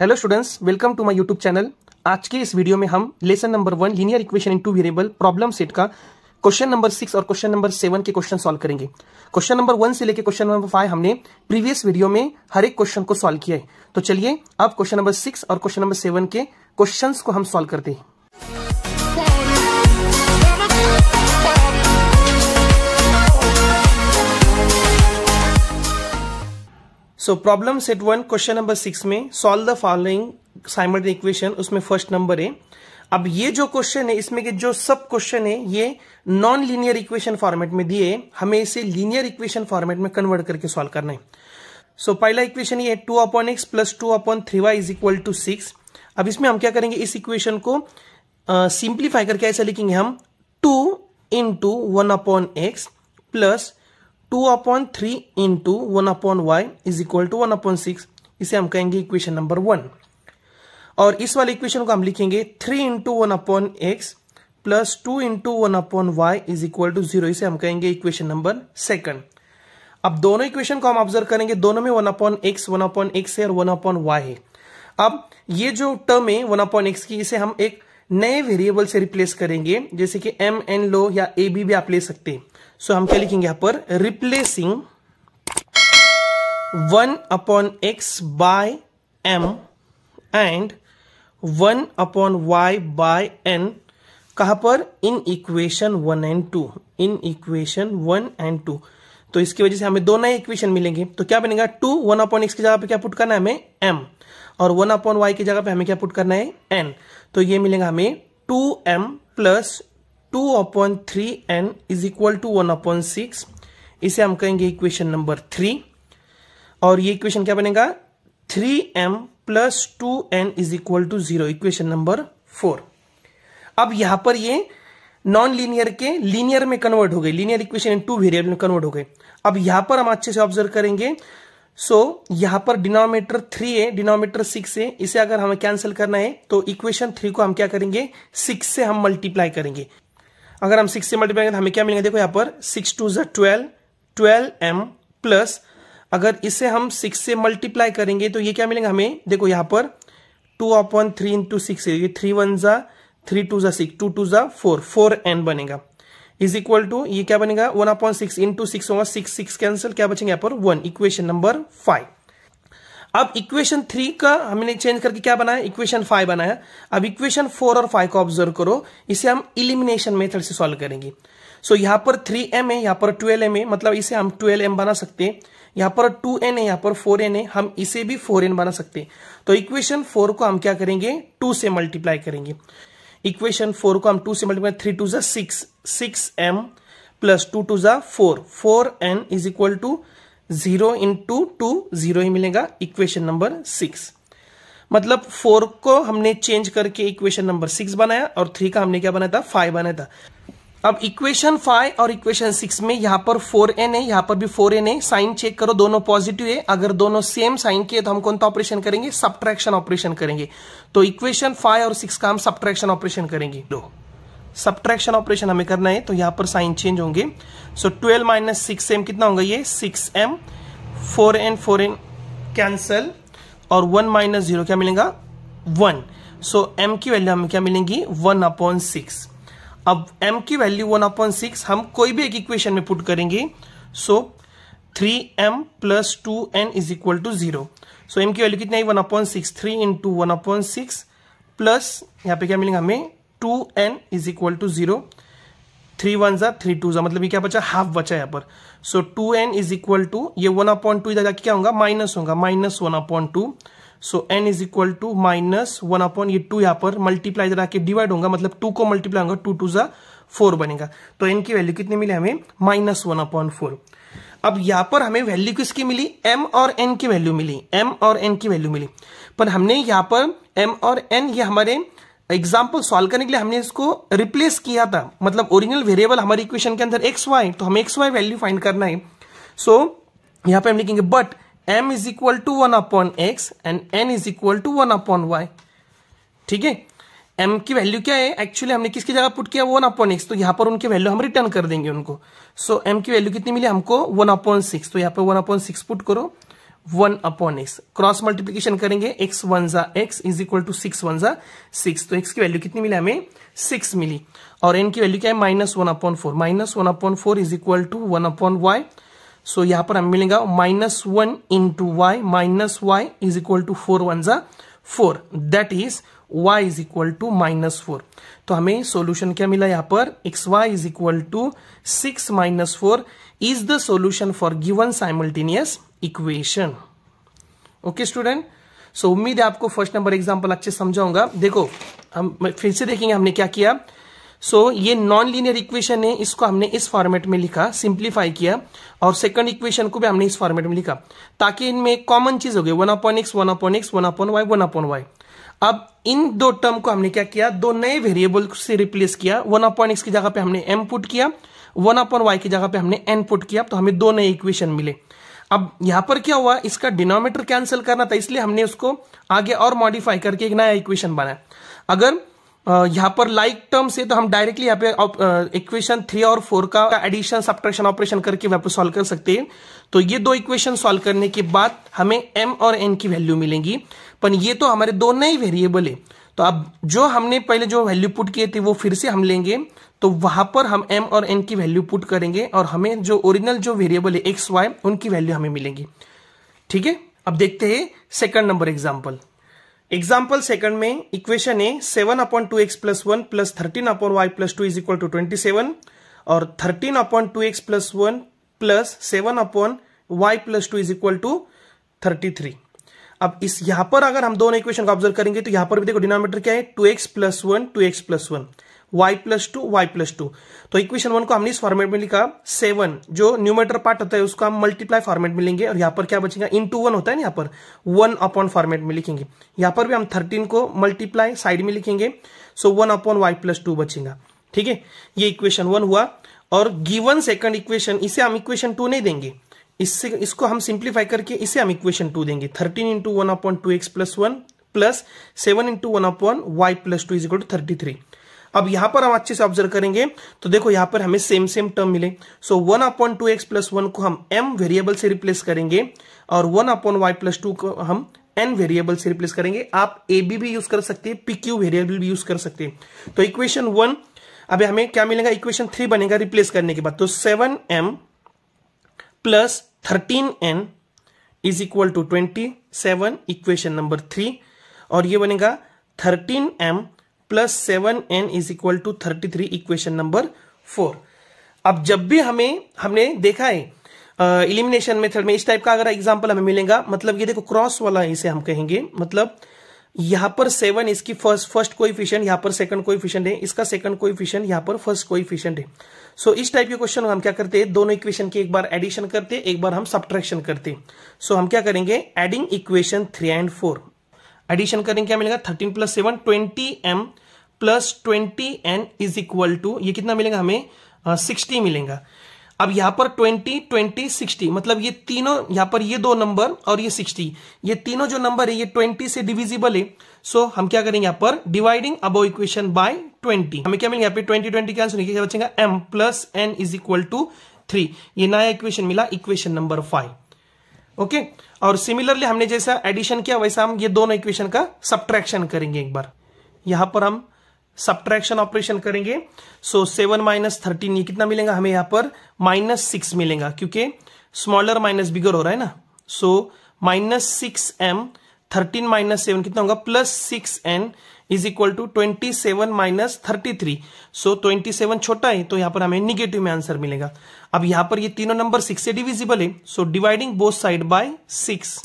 Hello students welcome to my YouTube channel आज के इस वीडियो में हम lesson number one linear equation in two variable problem set का क्वेश्चन नंबर सिक्स और क्वेश्चन नंबर सेवन के क्वेश्चन सॉल्व करेंगे क्वेश्चन नंबर वन से लेकर क्वेश्चन नंबर फाइव हमने प्रीवियस वीडियो में हर एक क्वेश्चन को सॉल्व किया है तो चलिए अब क्वेश्चन नंबर सिक्स और क्वेश्चन नंबर सेवन के क्वेश्चन को हम सॉल्व करते हैं so problem set one question number six में solve the following simultaneous equation उसमें फर्स्ट नंबर है अब ये जो क्वेश्चन है इसमें के जो सब क्वेश्चन है ये नॉन लीनियर इक्वेशन फॉर्मेट में दिए हमें इसे लीनियर इक्वेशन फॉर्मेट में कन्वर्ट करके सॉल्व करना है सो so, पहला इक्वेशन ये है two upon x plus two upon three Y is equal to six अब इसमें हम क्या करेंगे इस इक्वेशन को सिंप्लीफाई करके ऐसा लिखेंगे हम two in into one upon x plus two upon three into one upon Y is equal to one upon six इसे हम कहेंगे इक्वेशन नंबर वन और इस वाले इक्वेशन को हम लिखेंगे three into one upon x plus two into one upon Y is equal to zero इसे हम कहेंगे इक्वेशन नंबर सेकंड अब दोनों इक्वेशन को हम ऑब्जर्व करेंगे दोनों में one upon x one upon x है और वन अपॉन वाई है अब ये जो टर्म है वन अपॉन एक्स की इसे हम एक नए वेरिएबल से रिप्लेस करेंगे जैसे कि एम एन लो या ए बी भी आप ले सकते हैं सो हम क्या लिखेंगे यहां पर replacing one upon x by M and one upon Y by N कहा पर in equation one and two in equation one and two तो इसकी वजह से हमें दो नए इक्वेशन मिलेंगे तो क्या बनेगा टू वन अपॉन एक्स की जगह पर क्या पुट करना है हमें एम और वन अपॉन वाई की जगह पे हमें क्या पुट करना है एन तो ये मिलेगा हमें two M plus two upon three N is equal to one upon six इसे हम कहेंगे इक्वेशन नंबर थ्री और ये इक्वेशन क्या बनेगा three M plus two N is equal to zero equation number four अब यहां पर ये नॉन लीनियर के लीनियर में कन्वर्ट हो गए linear equation in two variable में कन्वर्ट हो गए अब यहां पर हम अच्छे से ऑब्जर्व करेंगे सो so, यहां पर डिनोमीटर थ्री है डिनोमीटर सिक्स है इसे अगर हमें कैंसिल करना है तो इक्वेशन थ्री को हम क्या करेंगे सिक्स से हम मल्टीप्लाई करेंगे अगर हम सिक्स से मल्टीप्लाई करें तो हमें क्या मिलेगा देखो यहां पर सिक्स टू जो ट्वेल्व ट्वेल्व एम प्लस अगर इसे हम सिक्स से मल्टीप्लाई करेंगे तो ये क्या मिलेगा हमें देखो यहां पर two upon three into six three one जा थ्री टू जा सिक्स टू टू जा फोर फोर एन बनेगा इज इक्वल टू ये क्या बनेगा one upon six two six होगा सिक्स सिक्स कैंसिल क्या बचेंगे यहाँ पर वन इक्वेशन नंबर फाइव अब इक्वेशन थ्री का हमने चेंज करके क्या बनाया इक्वेशन फाइव बनाया अब इक्वेशन फोर और फाइव को ऑब्जर्व करो इसे हम इलिमिनेशन मेथड से सॉल्व करेंगे सो so, यहाँ पर थ्री एम है यहाँ पर ट्वेल्व एम है मतलब इसे हम ट्वेल्व एम बना सकते हैं यहाँ पर टू एन है यहाँ पर फोर एन है हम इसे भी फोर एन बना सकते हैं तो इक्वेशन फोर को हम क्या करेंगे टू से मल्टीप्लाई करेंगे इक्वेशन फोर को हम टू से मल्टीप्लाई थ्री टू जो six six M plus two two ज़ा four four N is equal to zero into two zero ही मिलेगा इक्वेशन नंबर सिक्स मतलब फोर को हमने चेंज करके इक्वेशन नंबर सिक्स बनाया और थ्री का हमने क्या बनाया था फाइव बनाया था अब इक्वेशन फाइव और इक्वेशन सिक्स में यहां पर फोर एन है यहां पर भी फोर एन है साइन चेक करो दोनों पॉजिटिव है अगर दोनों सेम साइन के तो हम कौन सा ऑपरेशन करेंगे सब्ट्रैक्शन ऑपरेशन करेंगे तो इक्वेशन फाइव और सिक्स का हम सब्ट्रैक्शन ऑपरेशन करेंगे दो सब्ट्रैक्शन ऑपरेशन हमें करना है तो यहाँ पर साइन चेंज होंगे so twelve minus six M कितना होगा ये six M four N four N cancel और वन माइनस जीरो क्या मिलेगा वन सो एम की वैल्यू हमें क्या मिलेंगी वन अपॉन सिक्स अब एम की वैल्यू वन अपॉन सिक्स हम कोई भी एक इक्वेशन में पुट करेंगे so three M plus two N is equal to zero so M की वैल्यू कितनी है one upon six three into one upon six plus यहाँ पे क्या मिलेगा हमें two N is equal to zero three one ज़ा थ्री टू ज़ा मतलब ये क्या बचा हाफ बचा है यहाँ पर so two N is equal to ये वन अपॉइंट टू इधर जाके क्या होगा माइनस होगा minus one upon two so N is equal to minus one upon ये टू यहाँ पर मल्टीप्लाई इधर आके डिवाइड होगा मतलब टू को मल्टीप्लाई होगा टू टू ज़ा फोर बनेगा तो एन की वैल्यू कितनी मिली हमें माइनस वन अपॉइंट फोर अब यहां पर हमें वैल्यू किसकी मिली एम और एन की वैल्यू मिली एम और एन की वैल्यू मिली पर हमने यहां पर एम और एन ये हमारे एग्जाम्पल सॉल्व करने के लिए हमने इसको रिप्लेस किया था मतलब ओरिजिनल वेरिएबल हमारे इक्वेशन के अंदर एक्स वाई तो हमें एक्स वाई वैल्यू फाइंड करना है सो so, यहाँ पे हम लिखेंगे but M is equal to one upon X and N is equal to one upon Y ठीक है एम की वैल्यू क्या है एक्चुअली हमने किसकी जगह पुट किया वन अपॉन एक्स तो यहाँ पर उनकी वैल्यू हम रिटर्न कर देंगे उनको सो so, एम की वैल्यू कितनी मिली हमको वन अपॉन सिक्स तो यहाँ पर वन अपॉन सिक्स पुट करो one upon X cross multiplication करेंगे एक्स वन जा X is equal to six one जा सिक्स तो एक्स की वैल्यू कितनी मिली हमें सिक्स मिली और एन की वैल्यू क्या है minus one upon four minus one upon four is equal to one upon Y so यहां पर हमें मिलेगा minus one into Y minus Y is equal to four one जा four that is Y is equal to minus four तो हमें solution क्या मिला यहाँ पर X Y is equal to six minus four is the solution for given simultaneous equation okay student so उम्मीद है आपको फर्स्ट नंबर एग्जाम्पल अच्छे समझाऊंगा देखो हम फिर से देखेंगे हमने क्या किया सो so, ये नॉन लीनियर इक्वेशन है इसको हमने इस फॉर्मेट में लिखा सिंप्लीफाई किया और सेकंड इक्वेशन को भी हमने इस फॉर्मेट में लिखा ताकि इनमें एक कॉमन चीज हो गई one upon x one upon x one upon Y one upon Y अब इन दो टर्म को हमने क्या किया दो नए वेरिएबल से रिप्लेस किया वन अपॉन एक्स की जगह पे हमने एम पुट किया वन अपॉन वाई की जगह पे हमने एन पुट किया तो हमें दो नए इक्वेशन मिले अब यहां पर क्या हुआ इसका डिनोमीटर कैंसिल करना था इसलिए हमने उसको आगे और मॉडिफाई करके एक नया इक्वेशन बनाया अगर यहां पर लाइक टर्म से तो हम डायरेक्टली यहां पे इक्वेशन थ्री और फोर का एडिशन सब्ट्रैक्शन ऑपरेशन करके वहां पर सॉल्व कर सकते हैं तो ये दो इक्वेशन सॉल्व करने के बाद हमें एम और एन की वैल्यू मिलेंगी पर ये तो हमारे दो नए वेरिएबल है तो अब जो हमने पहले जो वैल्यू पुट किए थे वो फिर से हम लेंगे तो वहां पर हम m और n की वैल्यू पुट करेंगे और हमें जो ओरिजिनल जो वेरिएबल है एक्स वाई उनकी वैल्यू हमें मिलेंगी ठीक है अब देखते हैं second number example example second में इक्वेशन है seven upon two x plus one plus thirteen upon Y plus two is equal to twenty seven और thirteen upon two x plus one plus seven upon Y plus two is equal to thirty three अब इस यहां पर अगर हम दोनों equation को observe करेंगे तो यहां पर भी देखो डिनोमीटर क्या है two x plus one two x plus one Y plus two Y plus two तो इक्वेशन वन को हमने इस फॉर्मेट में लिखा सेवन जो न्यूमेटर पार्ट होता है उसको हम मल्टीप्लाई फॉर्मेट में लेंगे और यहां पर क्या बचेगा इन टू वन होता है ना यहाँ पर वन अपॉन फॉर्मेट में लिखेंगे यहां पर भी हम थर्टीन को मल्टीप्लाई साइड में लिखेंगे so one upon Y plus two बचेगा ठीक है ये इक्वेशन वन हुआ और गिवन सेकंड इक्वेशन इसे हम इक्वेशन टू नहीं देंगे इससे इसको हम सिंप्लीफाई करके इसे हम इक्वेशन टू देंगे thirteen into one upon two x plus one plus seven into one upon Y plus two is equal to thirty three अब यहां पर हम अच्छे से ऑब्जर्व करेंगे तो देखो यहां पर हमें सेम सेम टर्म मिले so one upon two x plus one को हम एम वेरिएबल से रिप्लेस करेंगे और one upon Y plus two को हम एन वेरिएबल से रिप्लेस करेंगे आप ए बी भी यूज कर सकते हैं पी क्यू वेरिएबल भी यूज कर सकते हैं तो इक्वेशन वन अभी हमें क्या मिलेगा इक्वेशन थ्री बनेगा रिप्लेस करने के बाद तो seven M plus thirteen N is equal to twenty seven equation number three और ये बनेगा thirteen M plus seven N is equal to thirty three equation number four अब जब भी हमें हमने देखा है इलिमिनेशन uh, मेथड में इस टाइप का अगर एग्जाम्पल हमें मिलेगा मतलब ये देखो क्रॉस वाला इसे हम कहेंगे मतलब यहां पर सेवन इसकी फर्स्ट फर्स्ट कोई फिशन यहां पर सेकंड कोई फिशन है इसका सेकंड कोई फिशन यहां पर फर्स्ट कोई फिशन है सो so, इस टाइप के क्वेश्चन हम क्या करते हैं दोनों इक्वेशन की एक बार एडिशन करते हैं एक बार हम सब्ट्रैक्शन करते हैं सो so, हम क्या करेंगे adding equation three and four addition करेंगे क्या मिलेगा thirteen plus seven twenty M plus twenty N is equal to ये कितना मिलेगा हमें सिक्सटी uh, मिलेगा अब यहां पर 20, 20, 60 मतलब ये तीनों यहां पर ये दो नंबर और ये 60 ये तीनों जो नंबर है ये 20 से डिविजिबल है सो so, हम क्या करेंगे यहां पर डिवाइडिंग अबो इक्वेशन बाय 20 हमें क्या मिलेगा यहाँ ट्वेंटी 20 20 के आंसर क्या बचेगा m plus N is equal to three ये नया इक्वेशन मिला इक्वेशन नंबर फाइव ओके और सिमिलरली हमने जैसा एडिशन किया वैसा हम ये दोनों इक्वेशन का सब्ट्रैक्शन करेंगे एक बार यहां पर हम सब्ट्रैक्शन ऑपरेशन करेंगे सो सेवन माइनस थर्टीन ये कितना मिलेगा हमें यहां पर माइनस सिक्स मिलेगा क्योंकि स्मॉलर माइनस बिगर हो रहा है ना so minus six m thirteen minus seven कितना होगा plus six n is equal to twenty seven minus thirty three so twenty seven छोटा है तो यहां पर हमें निगेटिव में आंसर मिलेगा अब यहां पर ये तीनों नंबर सिक्स से डिविजिबल है so dividing both side by six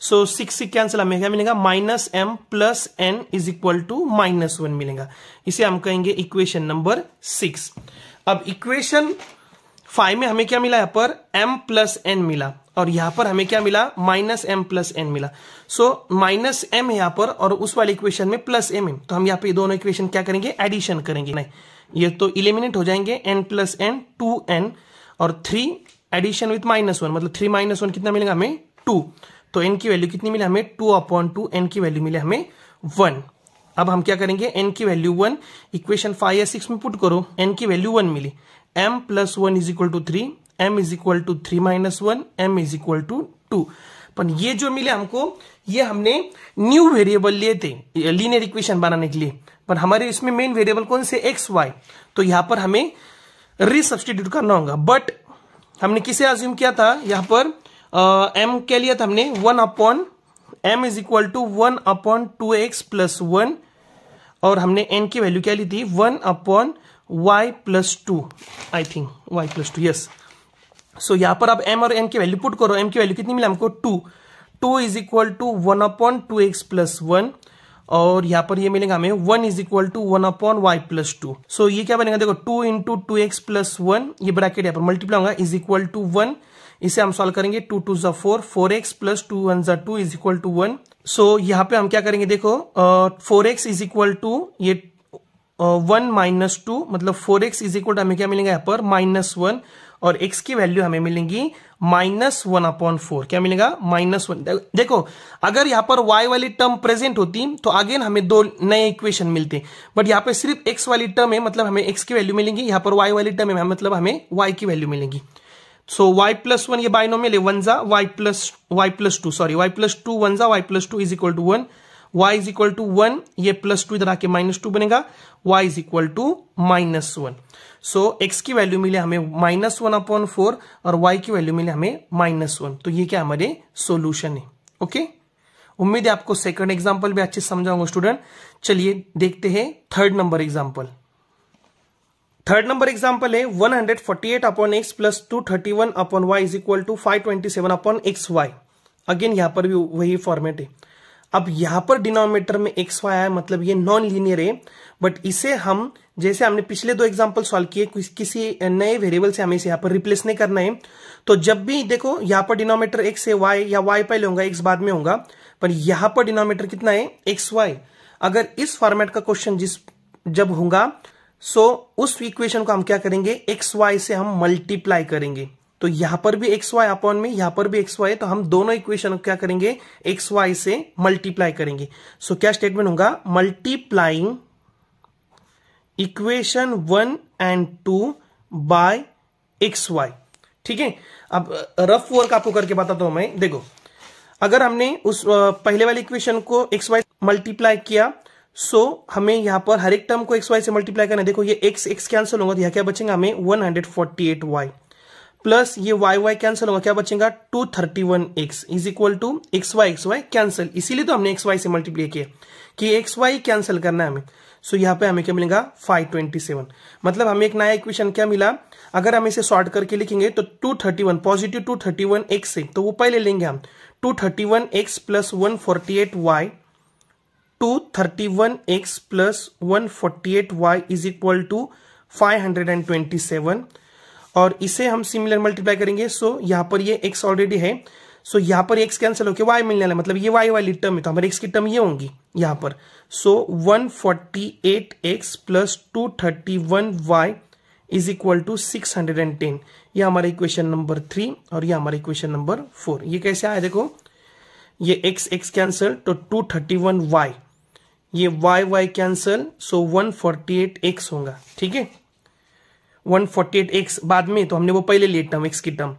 so six से क्या हमें क्या मिलेगा minus m plus N is equal to minus one मिलेगा इसे हम कहेंगे इक्वेशन नंबर सिक्स अब इक्वेशन फाइव में हमें क्या मिला यहां पर एम प्लस एन मिला और यहां पर हमें क्या मिला माइनस एम प्लस एन मिला सो माइनस एम यहां पर और उस वाले इक्वेशन में प्लस एम एम तो हम यहाँ पे दोनों इक्वेशन क्या करेंगे एडिशन करेंगे नहीं ये तो इलिमिनेट हो जाएंगे n plus n two n और three addition with minus one मतलब थ्री माइनस वन कितना मिलेगा हमें टू तो एन की वैल्यू कितनी मिली हमें टू अपॉन टू एन की वैल्यू मिली हमें वन अब हम क्या करेंगे एन की वैल्यू वन इक्वेशन फाइव या सिक्स में पुट करो एन की वैल्यू वन मिली m plus one is equal to three m is equal to three minus one m is equal to two पर ये जो मिले हमको ये हमने न्यू वेरिएबल लिए थे लीनियर इक्वेशन बनाने के लिए पर हमारे इसमें मेन वेरिएबल कौन से एक्स वाई तो यहां पर हमें रिसब्स्टिट्यूट करना होगा बट हमने किसे अज्यूम किया था यहां पर एम के लिए हमने one upon m is equal to one upon two x plus one और हमने एन की वैल्यू क्या ली थी one upon Y plus two I think y plus two yes so यहां पर आप एम और एन की वैल्यू पुट करो एम की वैल्यू कितनी मिला हमको two two is equal to one upon two x plus one और यहां पर ये मिलेगा हमें one is equal to one upon Y plus two so ये क्या बनेगा देखो two into two x plus one ये ब्रैकेट यहां पर मल्टीप्लाई होगा इज इक्वल टू वन इसे हम सॉल्व करेंगे टू टू जो four four x plus two one जो two is equal to one so यहाँ पे हम क्या करेंगे देखो four x is equal to ये वन माइनस टू मतलब four x is equal to हमें क्या मिलेगा यहाँ पर माइनस वन और x की वैल्यू हमें मिलेगी माइनस वन अपॉन फोर क्या मिलेगा माइनस वन देखो अगर यहाँ पर y वाली टर्म प्रेजेंट होती तो अगेन हमें दो नए इक्वेशन मिलते बट यहाँ पे सिर्फ x वाली टर्म है मतलब हमें x की वैल्यू मिलेगी यहाँ पर y वाली टर्म है मतलब हमें y की वैल्यू मिलेगी सो वाई प्लस वन ये बाइनोमियल वन जा y plus y plus two sorry y plus two one जा y plus two is equal to one y is equal to one ये plus two इधर आके minus two बनेगा y is equal to minus one so x की value मिले हमें minus one upon four और y की वैल्यू मिले हमें माइनस वन तो ये क्या हमारे सोल्यूशन है ओके okay? उम्मीद है आपको सेकंड एग्जाम्पल भी अच्छे से समझाऊंगा स्टूडेंट चलिए देखते हैं third number example third number example है 148 hundred forty eight upon x plus two thirty one upon Y is equal to five twenty seven upon x y again यहां पर भी वही फॉर्मेट है अब यहां पर डिनोमीटर में एक्स वाई आया मतलब ये नॉन लीनियर है बट इसे हम जैसे हमने पिछले दो एग्जाम्पल सॉल्व किए किस, किसी नए वेरिएबल से हमें इसे यहां पर रिप्लेस नहीं करना है तो जब भी देखो यहां पर डिनोमीटर एक्स है वाई या वाई पहले होगा एक्स बाद में होगा पर यहां पर डिनोमीटर कितना है एक्स वाई अगर इस फॉर्मेट का क्वेश्चन जिस जब होगा सो so, उस इक्वेशन को हम क्या करेंगे एक्स वाई से हम मल्टीप्लाई करेंगे तो यहां पर भी एक्स वाई अपॉन में यहां पर भी एक्स वाई तो हम दोनों इक्वेशन को क्या करेंगे एक्स वाई से मल्टीप्लाई करेंगे सो so, क्या स्टेटमेंट होगा multiplying equation one and two by x y ठीक है अब रफ uh, वर्क आपको करके बताता हूं मैं देखो अगर हमने उस uh, पहले वाले इक्वेशन को एक्स वाई मल्टीप्लाई किया सो so, हमें यहाँ पर हर एक टर्म को एक्स वाई से मल्टीप्लाई करना है देखो ये एक्स एक्स कैंसिल होगा तो यहाँ क्या बचेगा हमें one hundred forty eight y plus ये वाई वाई कैंसिल होगा क्या बचेगा two thirty one x is equal to x y x y cancel इसीलिए तो हमने एक्स वाई से मल्टीप्लाई किया कि एक्स वाई कैंसिल करना है हमें सो so, यहाँ पे हमें क्या मिलेगा 527 मतलब हमें एक नया इक्वेशन क्या मिला अगर हम इसे सॉर्ट करके लिखेंगे तो 231 पॉजिटिव 231 एक्स से तो वो पहले लेंगे हम 231 x plus one forty eight y two thirty one x plus one forty eight y is equal to five hundred and twenty seven और इसे हम सिमिलर मल्टीप्लाई करेंगे सो so, यहाँ पर ये एक्स ऑलरेडी है सो so, यहाँ पर एक्स कैंसिल होकर वाई मिलने वाला मतलब ये वाई वाली टर्म है तो हमारे एक्स की टर्म ये होंगी यहाँ पर so one forty eight x plus two thirty one y is equal to six hundred and ten ये हमारा इक्वेशन नंबर थ्री और ये हमारा इक्वेशन नंबर फोर ये कैसे आया देखो ये एक्स एक्स कैंसिल तो टू थर्टी वन वाई ये y y cancel so one forty eight x होगा ठीक है वन फोर्टी एट एक्स बाद में तो हमने वो पहले लिए टर्म एक्स की टर्म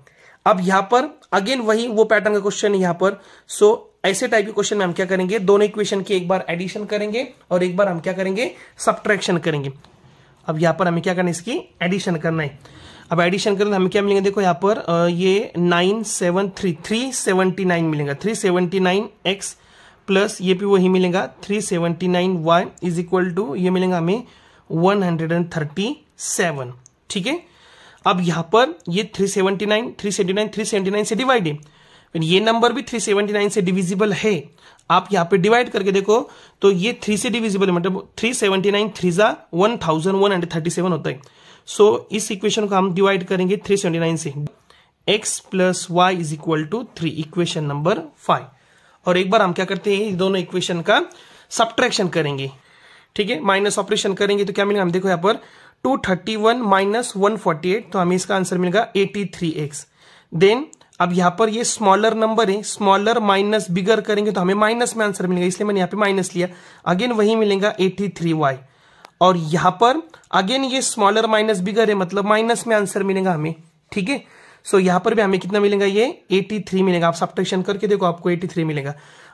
अब यहां पर अगेन वही वो पैटर्न का क्वेश्चन है यहां पर सो so, ऐसे टाइप के क्वेश्चन में हम क्या करेंगे दोनों इक्वेशन की एक बार एडिशन करेंगे और एक बार हम क्या करेंगे सब्ट्रैक्शन करेंगे अब यहां पर हमें क्या करना है इसकी एडिशन करना है अब एडिशन करना हमें क्या मिलेंगे देखो यहां पर ये nine seven three three seventy nine मिलेगा three seventy nine x plus ये भी वही मिलेगा three seventy nine y is equal to ये मिलेगा हमें one hundred and thirty seven ठीक है अब यहां पर ये three seventy nine three seventy nine three seventy nine से डिवाइड है ये नंबर भी 379 से डिविजिबल है आप यहां पे डिवाइड करके देखो तो ये थ्री से डिविजिबल है मतलब 379 थ्री जा सेवन होता है सो so, इस इक्वेशन को हम डिवाइड करेंगे 379 से x plus Y is equal to three equation number five और एक बार हम क्या करते हैं दोनों इक्वेशन का सब्ट्रैक्शन करेंगे ठीक है माइनस ऑपरेशन करेंगे तो क्या मिलेगा हम देखो यहाँ पर 231 माइनस वन तो हमें इसका आंसर मिलेगा 83x देन अब यहाँ पर ये स्मॉलर नंबर है स्मॉलर माइनस बिगर करेंगे तो हमें माइनस में आंसर मिलेगा इसलिए मैंने यहाँ पे माइनस लिया अगेन वही मिलेगा 83y और यहाँ पर अगेन ये स्मॉलर माइनस बिगर है मतलब माइनस में आंसर मिलेगा हमें ठीक है सो so, यहां पर भी हमें कितना मिलेगा ये 83 मिलेगा आप सब्टेक्शन करके देखो आपको 83 मिलेगा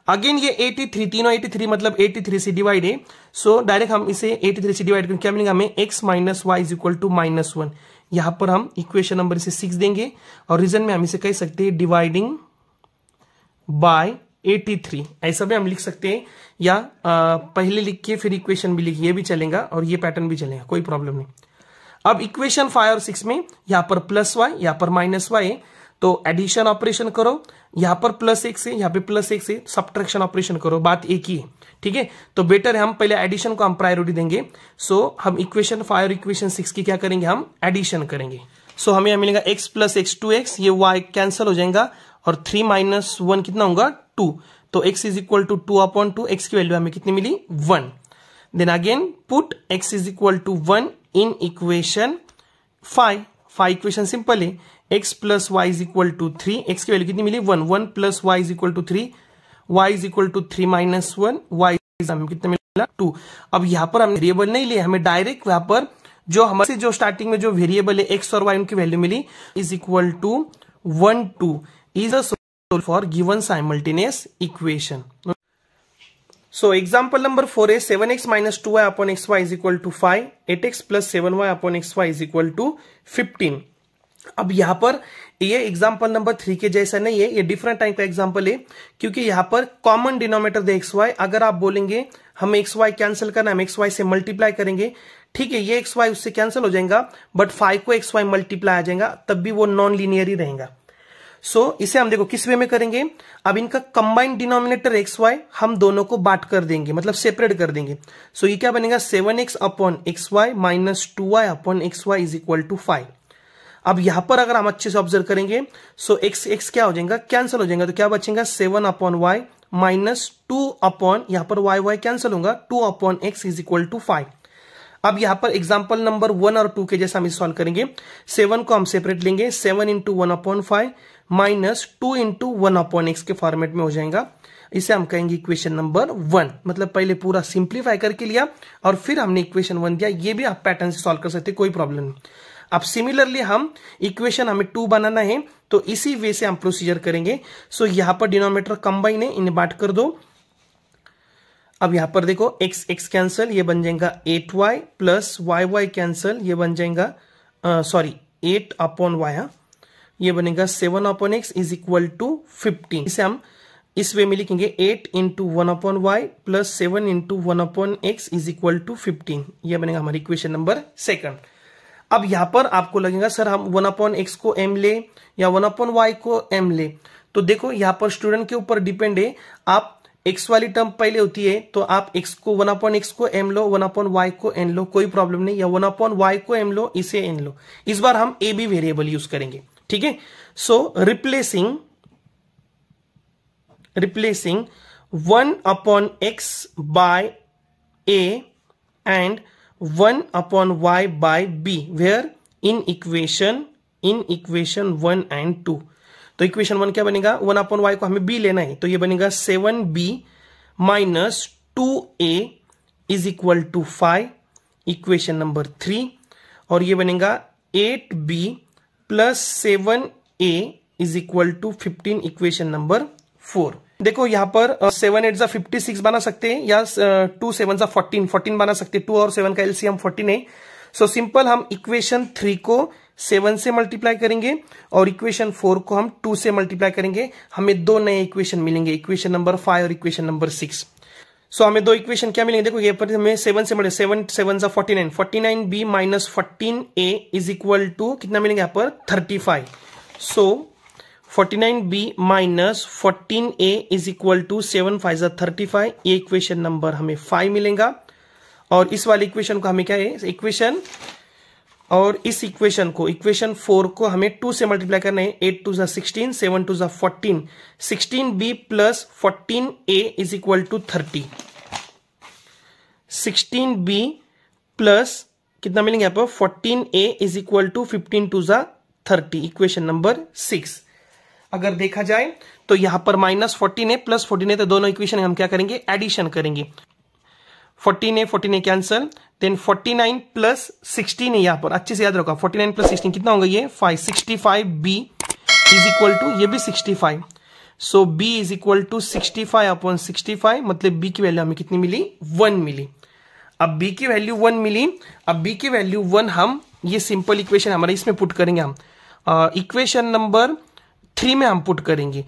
अगेन ये 83 तीनों 83 मतलब 83 से डिवाइड है सो डायरेक्ट हम इसे 83 से डिवाइड करें क्या मिलेगा हमें x minus Y is equal to minus one यहां पर हम इक्वेशन नंबर इसे सिक्स देंगे और रीजन में हम इसे कह सकते हैं डिवाइडिंग बाय 83 ऐसा भी हम लिख सकते हैं या आ, पहले लिख के फिर इक्वेशन भी लिखिए भी चलेगा और ये पैटर्न भी चलेगा कोई प्रॉब्लम नहीं अब इक्वेशन फाइव और सिक्स में यहां पर प्लस वाई यहां पर माइनस वाई तो एडिशन ऑपरेशन करो यहां पर प्लस एक्स है यहां पे प्लस एक्स है सब्ट्रैक्शन ऑपरेशन करो बात एक ही है ठीक है तो बेटर है हम पहले एडिशन को हम प्रायोरिटी देंगे सो so, हम इक्वेशन फाइव और इक्वेशन सिक्स की क्या करेंगे हम एडिशन करेंगे सो so, हमें मिलेगा x plus x two x ये वाई कैंसिल हो जाएगा और थ्री माइनस वन कितना होगा टू तो x is equal to two upon two x की वैल्यू हमें कितनी मिली one then again put x is equal to one in equation five five equation simple है x plus Y is equal to three x की value कितनी मिली one one plus Y is equal to three Y is equal to three minus one y हमें कितना मिला to अब यहाँ पर हमने वेरिएबल नहीं लिया हमें डायरेक्ट यहाँ पर जो हमारे जो स्टार्टिंग में जो वेरिएबल है एक्स और वाई उनकी वैल्यू मिली is equal to one two is a for given simultaneous equation so example number four है seven x minus two y upon x Y is equal to five eight x plus seven y upon x Y is equal to fifteen अब यहां पर ये example number three के जैसा नहीं है ये डिफरेंट टाइप का एग्जाम्पल है क्योंकि यहां पर कॉमन डिनोमिनेटर दे एक्स वाई अगर आप बोलेंगे हम एक्स वाई कैंसिल करना हम एक्स वाई से मल्टीप्लाई करेंगे ठीक है ये एक्स वाई उससे कैंसिल हो जाएगा बट फाइव को एक्स वाई मल्टीप्लाई आ जाएगा तब भी वो नॉन लीनियर ही रहेगा सो so, इसे हम देखो किस वे में करेंगे अब इनका कंबाइंड डिनोमिनेटर एक्स वाई हम दोनों को बांट कर देंगे मतलब सेपरेट कर देंगे सो so, ये क्या बनेगा seven x upon x y minus two y upon x Y is equal to five अब यहां पर अगर हम अच्छे से ऑब्जर्व करेंगे सो एक्स एक्स क्या हो जाएगा कैंसिल हो जाएगा तो क्या बचेगा seven upon y minus two upon यहां पर वाई वाई कैंसिल होगा two upon x is equal to five अब यहां पर एग्जाम्पल नंबर वन और टू के जैसे हम इस सॉल्व करेंगे सेवन को हम सेपरेट लेंगे seven into one upon five minus two into one upon x के फॉर्मेट में हो जाएगा इसे हम कहेंगे इक्वेशन नंबर वन मतलब पहले पूरा सिंप्लीफाई करके लिया और फिर हमने इक्वेशन वन दिया ये भी आप पैटर्न से सॉल्व कर सकते कोई प्रॉब्लम नहीं अब सिमिलरली हम इक्वेशन हमें टू बनाना है तो इसी वे से हम प्रोसीजर करेंगे सो so, यहां पर डिनोमीटर कंबाइन है इन्हें बांट कर दो अब यहां पर देखो x x कैंसल ये बन जाएगा eight y plus y y cancel ये बन जाएगा सॉरी एट अपॉन वाई ये बनेगा seven upon x is equal to fifteen इसे हम इस वे में लिखेंगे eight into one upon Y plus seven into one upon x is equal to fifteen यह बनेगा हमारी इक्वेशन नंबर सेकंड अब यहां पर आपको लगेगा सर हम वन अपॉन एक्स को एम ले या वन अपॉन वाई को एम ले तो देखो यहां पर स्टूडेंट के ऊपर डिपेंड है आप एक्स वाली टर्म पहले होती है तो आप एक्स को वन अपॉन एक्स को एम लो वन अपॉन वाई को एन लो कोई प्रॉब्लम नहीं या वन अपॉन वाई को एम लो इसे एन लो इस बार हम ए बी वेरिएबल यूज करेंगे ठीक है so replacing replacing one upon x by a and one upon Y by b where in equation in equation one and two तो equation one क्या बनेगा वन अपॉन वाई को हमें B लेना है तो ये बनेगा seven b minus two a is equal to five equation number three और ये बनेगा eight b plus seven a is equal to fifteen equation number four देखो यहाँ पर सेवन एट जा फिफ्टी सिक्स बना सकते हैं या टू सेवन जा फोर्टीन फोर्टीन बना सकते हैं टू और सेवन का एलसीएम फोर्टीन है सो so, सिंपल हम इक्वेशन थ्री को सेवन से मल्टीप्लाई करेंगे और इक्वेशन फोर को हम टू से मल्टीप्लाई करेंगे हमें दो नए इक्वेशन मिलेंगे इक्वेशन नंबर फाइव और equation number six so so, हमें दो इक्वेशन क्या मिलेंगे देखो ये पर हमें सेवन से मिले सेवन सेवन सा forty nine forty nine b minus fourteen a is equal to कितना मिलेंगे यहाँ पर thirty five so forty nine b minus fourteen a is equal to seven five सा थर्टी फाइव ये इक्वेशन नंबर हमें five मिलेगा और इस वाले इक्वेशन को हमें क्या है इक्वेशन और इस इक्वेशन को इक्वेशन फोर को हमें टू से मल्टीप्लाई करना है eight two sixteen seven two fourteen sixteen b plus fourteen a is equal to thirty sixteen b plus कितना मिलेंगे पर fourteen a is equal to fifteen two thirty equation number six अगर देखा जाए तो यहां पर minus fourteen a plus fourteen a तो दोनों इक्वेशन हम क्या करेंगे एडिशन करेंगे fourteen a fourteen a cancel then forty nine plus sixteen है यहाँ पर अच्छे से याद रखा फोर्टी नाइन प्लस सिक्सटीन कितना होगा ये five sixty five b is equal to ये भी sixty five so b is equal to sixty five upon sixty five मतलब बी की वैल्यू हमें कितनी मिली वन मिली अब बी की वैल्यू वन मिली अब बी की वैल्यू वन हम ये सिंपल इक्वेशन हमारे इसमें पुट करेंगे हम इक्वेशन नंबर थ्री में हम पुट करेंगे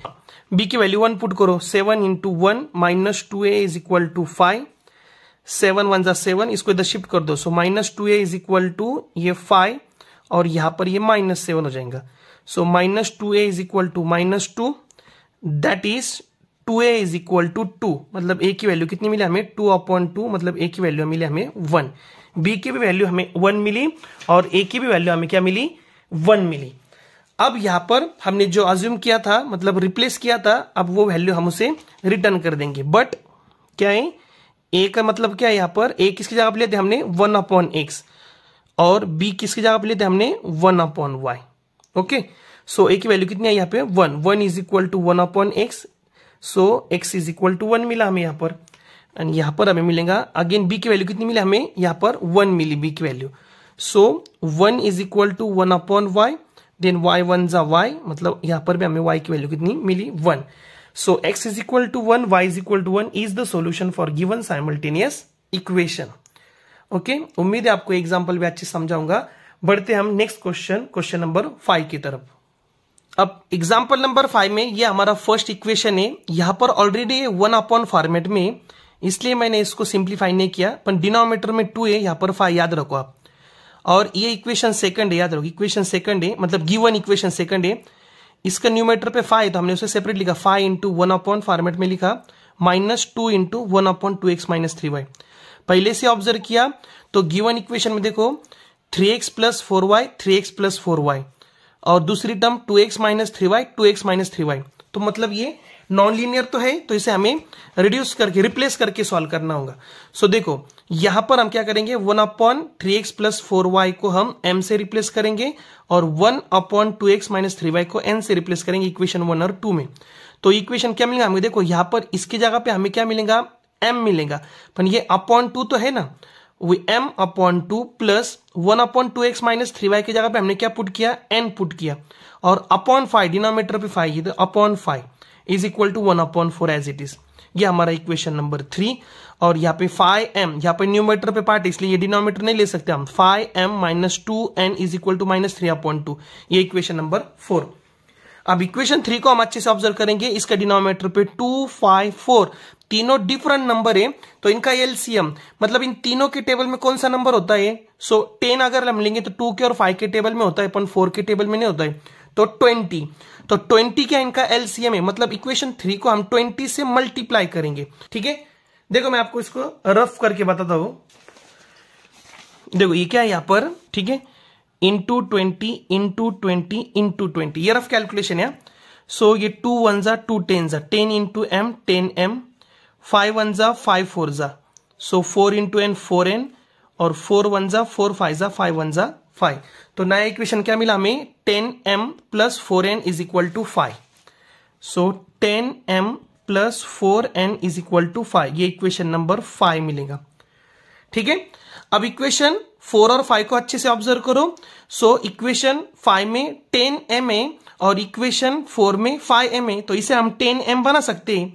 बी की वैल्यू वन पुट करो seven into one minus two a is equal to five seven one जा सेवन इसको इधर शिफ्ट कर दो so minus two a is equal to ये फाइव और यहां पर ये माइनस सेवन हो जाएगा so minus two a is equal to minus two that is two a is equal to two मतलब ए की वैल्यू कितनी मिली हमें टू अपॉन टू मतलब ए की वैल्यू मिली हमें वन बी की भी वैल्यू हमें वन मिली और ए की भी वैल्यू हमें क्या मिली वन मिली अब यहां पर हमने जो अज्यूम किया था मतलब रिप्लेस किया था अब वो वैल्यू हम उसे रिटर्न कर देंगे बट क्या है ए का मतलब क्या है यहाँ पर ए किसकी जगह पर था हमने वन अपॉन एक्स और बी किसकी जगह पर था हमने one upon y okay so a की वैल्यू कितनी है यहाँ पे one one is equal to one upon x so x is equal to one मिला हमें यहाँ पर एंड यहाँ पर हमें मिलेगा अगेन बी की वैल्यू कितनी मिली हमें यहाँ पर वन मिली बी की value so one is equal to one upon y then y one जा वाई मतलब यहाँ पर भी हमें वाई की वैल्यू कितनी मिली one So x is equal to 1, y is equal to 1 is the solution for given simultaneous equation. Okay okay? उम्मीद है आपको एग्जाम्पल भी अच्छे समझाऊंगा बढ़ते हम next question question number five की तरफ अब एग्जाम्पल नंबर फाइव में ये हमारा फर्स्ट इक्वेशन है यहां पर ऑलरेडी वन अपॉन फॉर्मेट में इसलिए मैंने इसको सिंप्लीफाई नहीं किया पर डिनोमीटर में टू है यहां पर फाइव याद रखो आप और ये इक्वेशन सेकंड है याद रखो इक्वेशन सेकंड है मतलब गिवन इक्वेशन सेकंड है इसका न्यूमेटर पे फाइव तो हमने उसे सेपरेट लिखा five into one upon format में लिखा minus two into one upon two x minus three y पहले से ऑब्जर्व किया तो गिवन इक्वेशन में देखो three x plus four y three x plus four y और दूसरी term two x minus three y two x minus three y तो मतलब ये नॉन लीनियर तो है तो इसे हमें रिड्यूस करके रिप्लेस करके सॉल्व करना होगा सो so, देखो यहां पर हम क्या करेंगे one upon three x plus four y को हम एम से रिप्लेस करेंगे और one upon two x minus three y को एन से रिप्लेस करेंगे इक्वेशन वन और टू में तो इक्वेशन क्या मिलेगा हमें देखो यहां पर इसकी जगह पे हमें क्या मिलेगा एम मिलेगा पर ये अपॉन टू तो है ना वो m upon two plus one upon two x minus three y की जगह पे हमने क्या पुट किया एन पुट किया और अपॉन फाइव डिनोमीटर पे five upon five is equal to one upon four as it is ये हमारा इक्वेशन नंबर थ्री और यहाँ पे फाइव एम यहाँ पे न्यूमीटर पे पार्ट इसलिए ये डिनोमीटर नहीं ले सकते हम five m minus two N is equal to minus three upon two ये इक्वेशन नंबर फोर अब इक्वेशन थ्री को हम अच्छे से ऑब्जर्व करेंगे इसका डिनोमीटर पे टू फाइव फोर तीनों डिफरेंट नंबर है तो इनका एलसीएम मतलब इन तीनों के टेबल में कौन सा नंबर होता है सो टेन अगर हम लेंगे तो टू के और फाइव के टेबल में होता है अपन फोर के टेबल में नहीं होता है तो ट्वेंटी तो 20 क्या इनका एलसीएम है मतलब इक्वेशन थ्री को हम 20 से मल्टीप्लाई करेंगे ठीक है देखो मैं आपको इसको रफ करके बताता हूं देखो ये क्या है यहां पर ठीक है into twenty into twenty into twenty ये रफ कैलकुलेशन है सो हाँ? ये टू वन जा टू टेन जा ten into m ten m five one जा फाइव फोर जा so four into n four n और फोर वन जा फोर फाइव जा फाइव वन जा फाइव तो नया इक्वेशन क्या मिला हमें ten m plus four N is equal to five so ten m plus four N is equal to five ये इक्वेशन नंबर फाइव मिलेगा ठीक है अब इक्वेशन फोर और फाइव को अच्छे से ऑब्जर्व करो सो इक्वेशन फाइव में टेन एम ए और इक्वेशन फोर में फाइव एम ए तो इसे हम टेन एम बना सकते हैं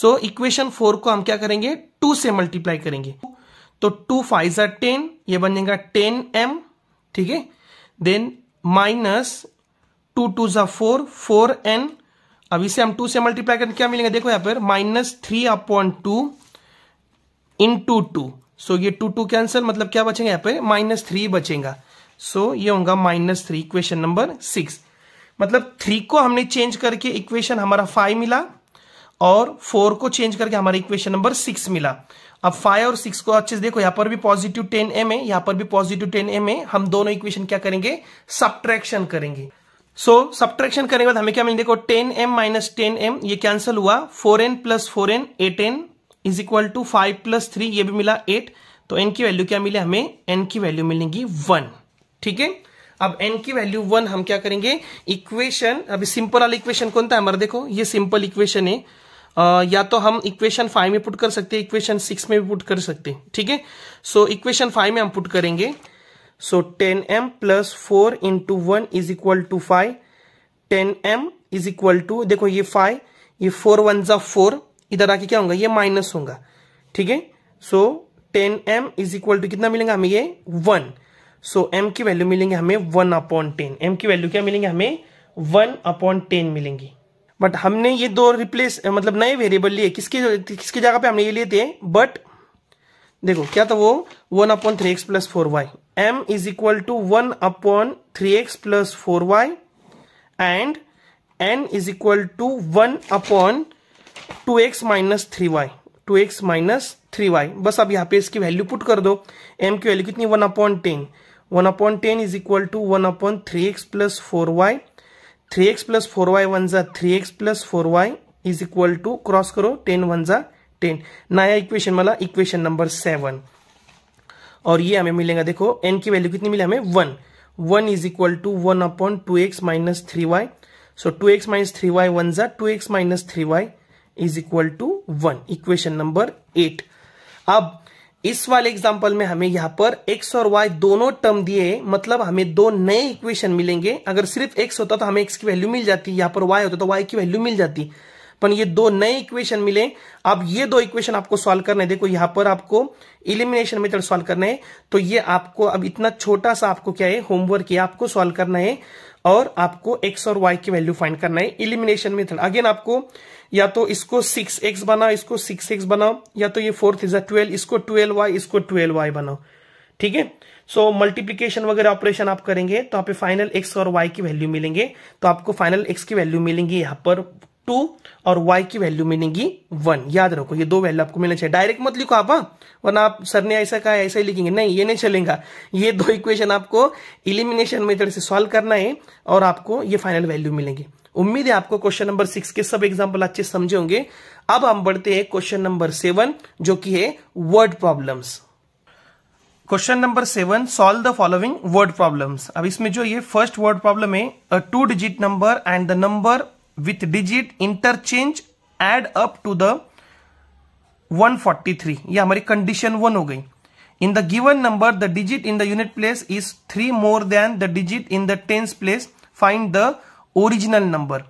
सो इक्वेशन फोर को हम क्या करेंगे टू से मल्टीप्लाई करेंगे तो टू फाइव जर टेन ये बनेगा टेन एम ठीक है देन माइनस टू टू सा फोर फोर एन अब इसे हम टू से मल्टीप्लाई करके क्या मिलेंगे देखो यहां पर माइनस थ्री अपॉन टू इन टू टू सो ये टू टू कैंसल मतलब क्या बचेगा यहां पर माइनस थ्री बचेगा सो so, ये होगा minus three equation number six मतलब थ्री को हमने चेंज करके इक्वेशन हमारा फाइव मिला और फोर को चेंज करके हमारा इक्वेशन नंबर सिक्स मिला अब फाइव और सिक्स को अच्छे से देखो यहां पर भी पॉजिटिव टेन एम है यहां पर भी पॉजिटिव टेन एम है हम दोनों इक्वेशन क्या करेंगे सब्ट्रैक्शन करेंगे सो so, सब्ट्रैक्शन करने के बाद हमें क्या मिलेगा देखो ten m minus ten m ये कैंसिल हुआ four n plus four n eight n is equal to five plus three ये भी मिला एट तो एन की वैल्यू क्या मिले हमें एन की वैल्यू मिलेगी वन ठीक है अब एन की वैल्यू वन हम क्या करेंगे इक्वेशन अभी सिंपल वाला इक्वेशन कौन था हमारा देखो ये सिंपल इक्वेशन है या तो हम इक्वेशन फाइव में पुट कर सकते हैं इक्वेशन सिक्स में भी पुट कर सकते हैं ठीक है सो इक्वेशन फाइव में हम पुट करेंगे so ten m plus four into one is equal to five ten m is equal to देखो ये फाइव ये फोर वन जा फोर इधर आके क्या होगा ये माइनस होगा ठीक है so ten m is equal to कितना मिलेगा हमें ये वन सो एम की वैल्यू मिलेंगे हमें वन अपॉन टेन एम की वैल्यू क्या मिलेंगे हमें वन अपॉन टेन मिलेंगी बट हमने ये दो रिप्लेस मतलब नए वेरिएबल लिए किसके किसकी जगह पे हमने ये लिए थे बट देखो क्या था वो one upon three x plus four y m is equal to one upon three x plus four y and N is equal to one upon two x minus three y two x minus three y बस अब यहाँ पे इसकी value put कर दो M की value कितनी one upon ten one upon ten is equal to one upon three x plus four y three x plus four y one जा three x plus four y is equal to cross करो ten one जा ten नया equation माला equation number seven और ये हमें मिलेगा देखो एन की वैल्यू कितनी मिली हमें one one is equal to one upon two x minus three y so two x minus three y one जा two x minus three Y is equal to one equation number eight अब इस वाले example में हमें यहाँ पर x और Y दोनों टर्म दिए मतलब हमें दो नए इक्वेशन मिलेंगे अगर सिर्फ एक्स होता तो हमें एक्स की वैल्यू मिल जाती यहाँ पर वाई होता तो वाई की वैल्यू मिल जाती पर ये दो नए इक्वेशन मिले अब ये दो इक्वेशन आपको सॉल्व करने देखो यहां पर आपको इलिमिनेशन मेथड सॉल्व करना है तो ये आपको अब इतना छोटा सा आपको क्या है होमवर्क है आपको सॉल्व करना है और आपको एक्स और वाई की वैल्यू फाइंड करना है इलिमिनेशन मेथड अगेन आपको या तो इसको सिक्स एक्स बनाओ इसको सिक्स एक्स बनाओ या तो ये फोर्थ इज ट्वेल्व इसको ट्वेल्व वाई इसको ट्वेल्व वाई बनाओ ठीक है सो मल्टीप्लीकेशन वगैरह ऑपरेशन आप करेंगे तो आप फाइनल एक्स और वाई की वैल्यू मिलेंगे तो आपको फाइनल एक्स की वैल्यू मिलेंगी यहाँ पर टू और वाई की वैल्यू मिलेंगी वन याद रखो ये दो वैल्यू आपको मिलना चाहिए डायरेक्ट मत लिखो आप हाँ? वरना आप सर ने ऐसा कहा ऐसा ही लिखेंगे नहीं ये नहीं चलेगा ये दो इक्वेशन आपको इलिमिनेशन मेथड से सॉल्व करना है और आपको ये फाइनल वैल्यू मिलेंगे उम्मीद है आपको क्वेश्चन नंबर सिक्स के सब एग्जाम्पल अच्छे समझे होंगे अब हम बढ़ते हैं क्वेश्चन नंबर सेवन जो कि है word problems question number seven solve the following word problems अब इसमें जो ये फर्स्ट वर्ड प्रॉब्लम है a two digit number and the number with digit interchange add up to the 143 ये हमारी कंडीशन वन हो गई in the given number the digit in the unit place is three more than the digit in the tens place find the original number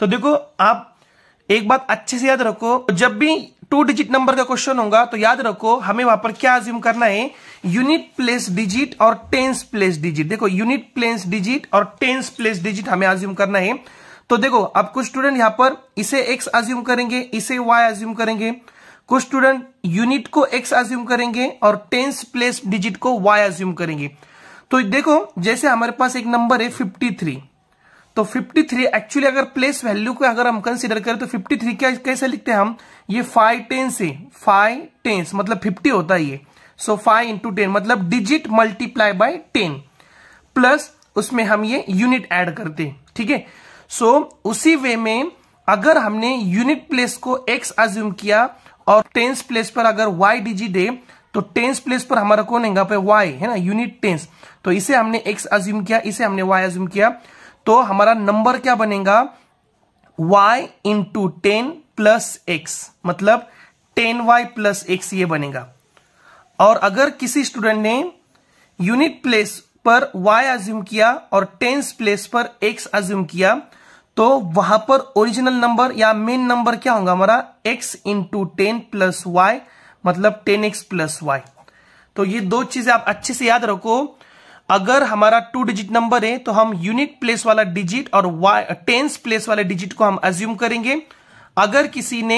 तो देखो आप एक बात अच्छे से याद रखो जब भी टू डिजिट नंबर का क्वेश्चन होगा तो याद रखो हमें वहां पर क्या अज्यूम करना है यूनिट प्लेस डिजिट और टेंस प्लेस डिजिट देखो यूनिट प्लेस डिजिट और टेंस प्लेस डिजिट हमें अज्यूम करना है तो देखो अब कुछ स्टूडेंट यहां पर इसे एक्स अज्यूम करेंगे इसे वाई अज्यूम करेंगे कुछ स्टूडेंट यूनिट को एक्स अज्यूम करेंगे और टेंस प्लेस डिजिट को वाई अज्यूम करेंगे तो देखो जैसे हमारे पास एक नंबर है फिफ्टी तो 53 एक्चुअली अगर प्लेस वैल्यू को अगर हम कंसीडर करें तो 53 क्या कैसे लिखते हैं हम ये फाइव टेन से फाइव टेंस मतलब 50 होता है ये सो फाइव इंटू टेन मतलब डिजिट मल्टीप्लाई बाय 10 प्लस उसमें हम ये यूनिट ऐड करते ठीक है सो उसी वे में अगर हमने यूनिट प्लेस को एक्स अज्यूम किया और टेंस प्लेस पर अगर वाई डिजिट है तो टेंस प्लेस पर हमारा कौन है पे वाई है ना यूनिट टेंस तो इसे हमने एक्स अज्यूम किया इसे हमने वाई अज्यूम किया तो हमारा नंबर क्या बनेगा y into ten plus x मतलब टेन वाई प्लस एक्स ये बनेगा और अगर किसी स्टूडेंट ने यूनिट प्लेस पर y अज्यूम किया और टेंस प्लेस पर x अज्यूम किया तो वहां पर ओरिजिनल नंबर या मेन नंबर क्या होगा हमारा x into ten plus y मतलब टेन एक्स प्लस वाई तो ये दो चीजें आप अच्छे से याद रखो अगर हमारा टू डिजिट नंबर है तो हम यूनिट प्लेस वाला डिजिट और टेंस प्लेस वाले डिजिट को हम एज्यूम करेंगे अगर किसी ने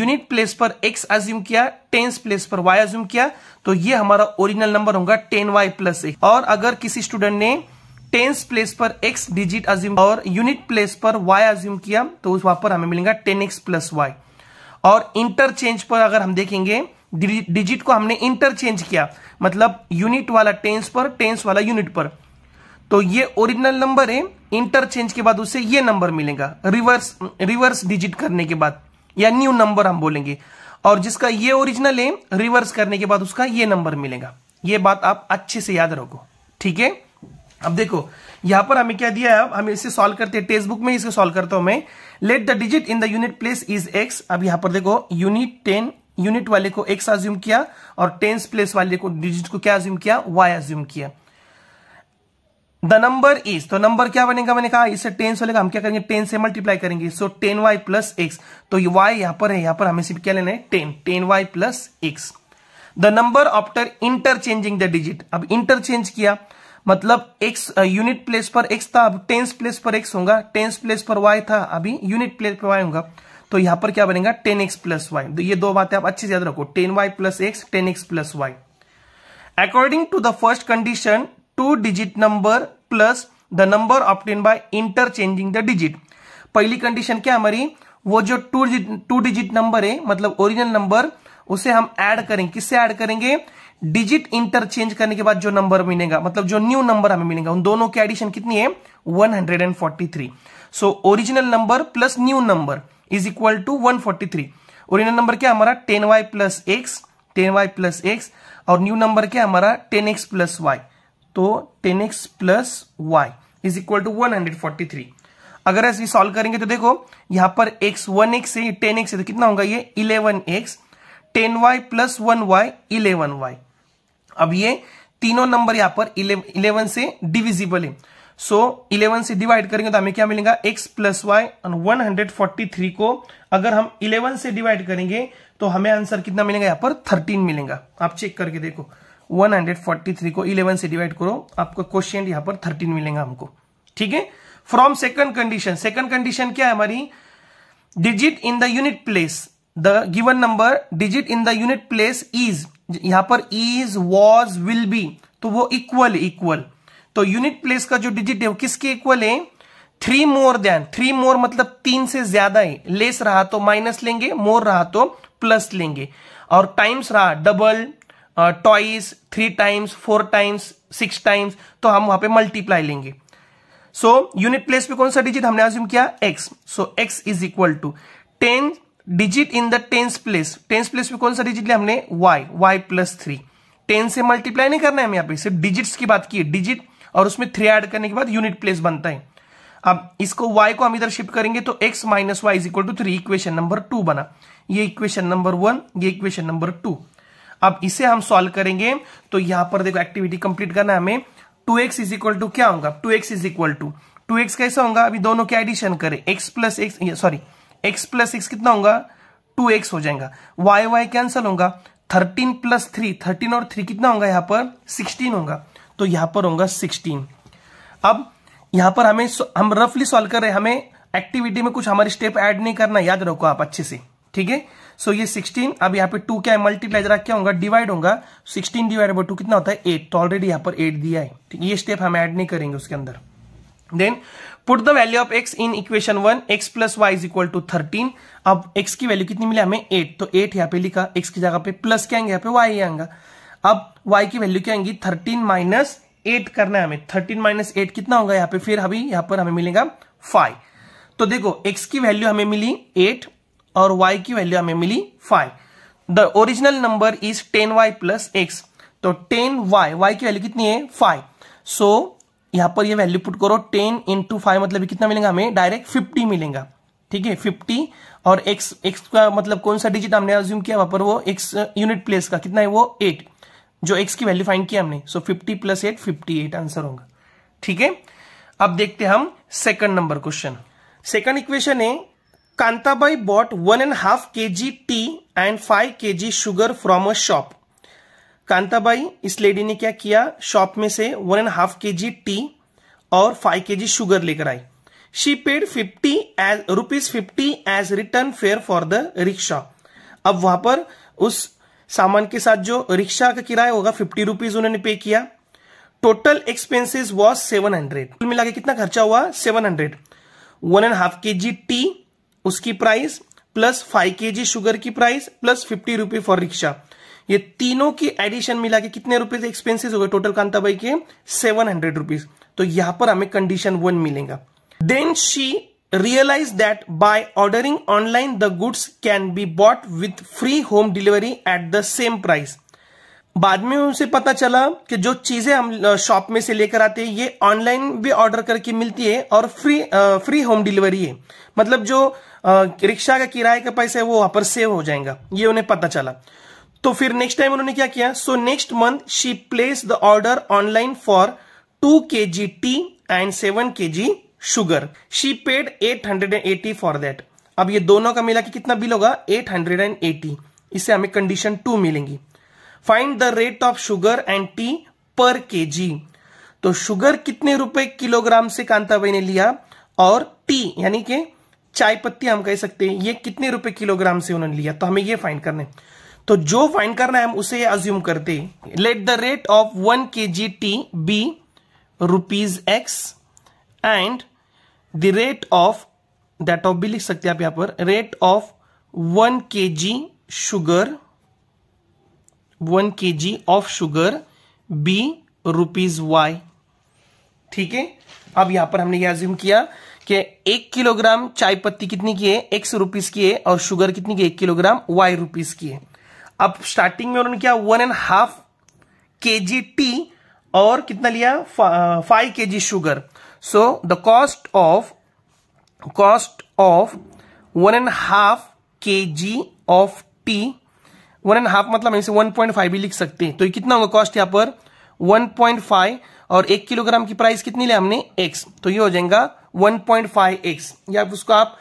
यूनिट प्लेस पर एक्स एज्यूम किया टेंस प्लेस पर वाई एज्यूम किया तो ये हमारा ओरिजिनल नंबर होगा टेन वाई प्लस एक और अगर किसी स्टूडेंट ने टेंस प्लेस पर एक्स डिजिट एज्यूम और यूनिट प्लेस पर वाई एज्यूम किया तो वहां पर हमें मिलेगा टेन एक्स प्लस वाई और इंटरचेंज पर अगर हम देखेंगे डिजिट को हमने इंटरचेंज किया मतलब यूनिट वाला टेंस पर टेंस वाला यूनिट पर तो ये ओरिजिनल नंबर है इंटरचेंज के बाद उसे ये नंबर मिलेगा रिवर्स रिवर्स डिजिट करने के बाद या न्यू नंबर हम बोलेंगे और जिसका ये ओरिजिनल है रिवर्स करने के बाद उसका ये नंबर मिलेगा ये बात आप अच्छे से याद रखो ठीक है अब देखो यहां पर हमें क्या दिया है हम इसे सॉल्व करते हैं टेक्स्ट बुक में इसे सॉल्व करता हूं मैं let the digit in the unit place is x अब यहां पर देखो यूनिट टेन यूनिट वाले को एक्स एज्यूम किया और टेंस प्लेस वाले को डिजिट को क्या एज्यूम किया वाई एज्यूम किया द नंबर इज तो नंबर क्या बनेगा मैंने कहा इससे टेन से हम क्या करेंगे टेन से मल्टीप्लाई करेंगे so ten y plus x तो वाई यहां पर है यहां पर हमें सिर्फ क्या लेना है ten ten y plus x the number after interchanging the digit अब इंटरचेंज किया मतलब एक्स यूनिट प्लेस पर एक्स था अब टेंस प्लेस पर एक्स होगा टेंस प्लेस पर वाई था अभी यूनिट प्लेस पर वाई होगा तो यहां पर क्या बनेगा टेन एक्स प्लस वाई तो ये दो बातें आप अच्छे से याद रखो ten y plus x ten x plus y according to the first condition two digit number plus the number obtained by interchanging the digit पहली कंडीशन क्या हमारी वो जो टू टू डिजिट नंबर है मतलब ओरिजिनल नंबर उसे हम add करेंगे किससे ऐड करेंगे डिजिट इंटरचेंज करने के बाद जो नंबर मिलेगा मतलब जो न्यू नंबर हमें मिलेगा उन दोनों की एडिशन कितनी है 143 so original number plus new number is equal to one forty three original number क्या हमारा ten y plus x ten y plus x और न्यू नंबर क्या हमारा टेन एक्स प्लस वाई तो ten x plus Y is equal to one hundred forty three अगर ऐसे solve करेंगे तो देखो यहां पर एक्स वन एक्स है टेन एक्स है तो कितना होगा ये eleven x ten y plus one y eleven y अब ये तीनों नंबर यहां पर इलेवन से डिविजिबल है सो so, 11 से डिवाइड करेंगे तो हमें क्या मिलेगा x plus y one hundred forty three को अगर हम 11 से डिवाइड करेंगे तो हमें आंसर कितना मिलेगा यहाँ पर 13 मिलेगा आप चेक करके देखो 143 को 11 से डिवाइड करो आपका क्वेश्चन यहाँ पर 13 मिलेगा हमको ठीक है from second condition second condition क्या है हमारी digit in the unit place the given number digit in the unit place is यहां पर इज वॉज विल बी तो वो इक्वल इक्वल तो यूनिट प्लेस का जो डिजिट है वो किसके इक्वल है three more than three more मतलब तीन से ज्यादा है लेस रहा तो माइनस लेंगे मोर रहा तो प्लस लेंगे और टाइम्स रहा double twice three times four times six times तो हम वहां पे मल्टीप्लाई लेंगे सो यूनिट प्लेस पे कौन सा डिजिट हमने आज किया x so x is equal to ten digit in the tens place tens place पे कौन सा डिजिट लिया हमने y y plus three ten से मल्टीप्लाई नहीं करना है हमें यहाँ पे सिर्फ डिजिट्स की बात की डिजिट और उसमें थ्री ऐड करने के बाद यूनिट प्लेस बनता है अब इसको y को हम इधर शिफ्ट करेंगे तो x minus Y is equal to three equation number two बना ये इक्वेशन नंबर वन ये इक्वेशन नंबर टू अब इसे हम सॉल्व करेंगे तो यहां पर देखो एक्टिविटी कंप्लीट करना है हमें two x is equal to क्या होगा two x is equal to two x कैसा होगा अभी दोनों के एडिशन करें x plus x sorry x plus x कितना होगा टू एक्स हो जाएगा वाई वाई कैंसल होगा थर्टीन प्लस थ्री थर्टीन और थ्री कितना होगा यहाँ पर सिक्सटीन होगा तो यहां पर होगा सिक्सटीन अब यहां पर हमें हम रफली सॉल्व कर रहे हैं हमें एक्टिविटी में कुछ हमारी स्टेप ऐड नहीं करना याद रखो आप अच्छे से ठीक है सो ये 16 अब यहाँ पे 2 क्या है मल्टीप्लाई जरा क्या होगा डिवाइड होगा 16 डिवाइड बाई टू कितना होता है 8 तो ऑलरेडी यहाँ पर 8 दिया है ठीक ये स्टेप हम ऐड नहीं करेंगे उसके अंदर then put the value of x in equation one x plus Y is equal to thirteen अब एक्स की वैल्यू कितनी मिली हमें एट तो एट यहाँ पे लिखा एक्स की जगह पे प्लस क्या आएंगे यहाँ पे वाई आएगा अब y की वैल्यू क्या आएंगी थर्टीन माइनस एट करना है हमें थर्टीन माइनस एट कितना होगा यहाँ पे फिर अभी यहाँ पर हमें मिलेगा फाइव तो देखो x की वैल्यू हमें मिली एट और y की वैल्यू हमें मिली five the original number is ten y plus x तो टेन वाई वाई की वैल्यू कितनी है फाइव सो यहां पर ये वैल्यू पुट करो टेन इंटू फाइव मतलब कितना मिलेगा हमें डायरेक्ट फिफ्टी मिलेगा ठीक है फिफ्टी और एक्स एक्स का मतलब कौन सा डिजिट हमने अज्यूम किया वहां पर वो एक्स यूनिट प्लेस का कितना है वो एट जो एक्स की वैल्यू फाइंड किया हमने so fifty plus eight fifty eight answer होगा ठीक है अब देखते हम second number question second equation है Kantabai bought one and half K G tea and five K G sugar from a shop Kantabai इस लेडी ने क्या किया शॉप में से one and half K G T और फाइव के जी शुगर लेकर आई she paid fifty as rupees fifty as return fare for the rickshaw अब वहां पर उस सामान के साथ जो रिक्शा का किराया होगा फिफ्टी रुपीज उन्होंने पे किया total expenses was seven hundred कुल मिला के कितना खर्चा हुआ seven hundred one and half K G tea उसकी price plus five K G sugar की price plus fifty rupee for rickshaw ये तीनों की एडिशन मिला के कितने रुपीज एक्सपेंसिस हो गए टोटल कांता भाई के सेवन हंड्रेड रुपीज तो यहां पर हमें कंडीशन वन मिलेगा then she realize that by ordering online the goods can be bought with free home delivery at the same price बाद में उनसे पता चला कि जो चीजें हम शॉप में से लेकर आते हैं ये ऑनलाइन भी ऑर्डर करके मिलती है और free uh, free home delivery है मतलब जो रिक्शा का किराए का पैसा है वो वहां पर सेव हो जाएगा ये उन्हें पता चला तो फिर नेक्स्ट टाइम उन्होंने क्या किया so next month she placed the order online for two K G tea and seven K G sugar she paid 880 for that अब ये दोनों का मिला के कितना बिल होगा 880 इससे हमें कंडीशन टू मिलेंगी find the rate of sugar and tea पर के तो शुगर कितने रुपए किलोग्राम से कांताबाई ने लिया और टी यानी कि चाय पत्ती हम कह सकते हैं ये कितने रुपए किलोग्राम से उन्होंने लिया तो हमें ये फाइंड करना है तो जो फाइंड करना है हम उसे अज्यूम करते let the rate of one K G tea be rupees x and the rate of that of भी लिख सकते हैं आप यहां पर rate of one K G sugar one K G of sugar be rupees y ठीक है अब यहां पर हमने यह एज्यूम किया कि एक किलोग्राम चाय पत्ती कितनी की है एक्स रुपीज की है और शुगर कितनी की एक किलोग्राम वाई रुपीज की है अब स्टार्टिंग में उन्होंने किया one and half K G T और कितना लिया five K G sugar so the cost of cost of one and half kg of tea one and half मतलब वन पॉइंट फाइव भी लिख सकते हैं तो ये कितना होगा कॉस्ट यहाँ पर वन पॉइंट फाइव और एक किलोग्राम की प्राइस कितनी ले हमने एक्स तो ये हो जाएगा वन पॉइंट फाइव एक्स या उसको आप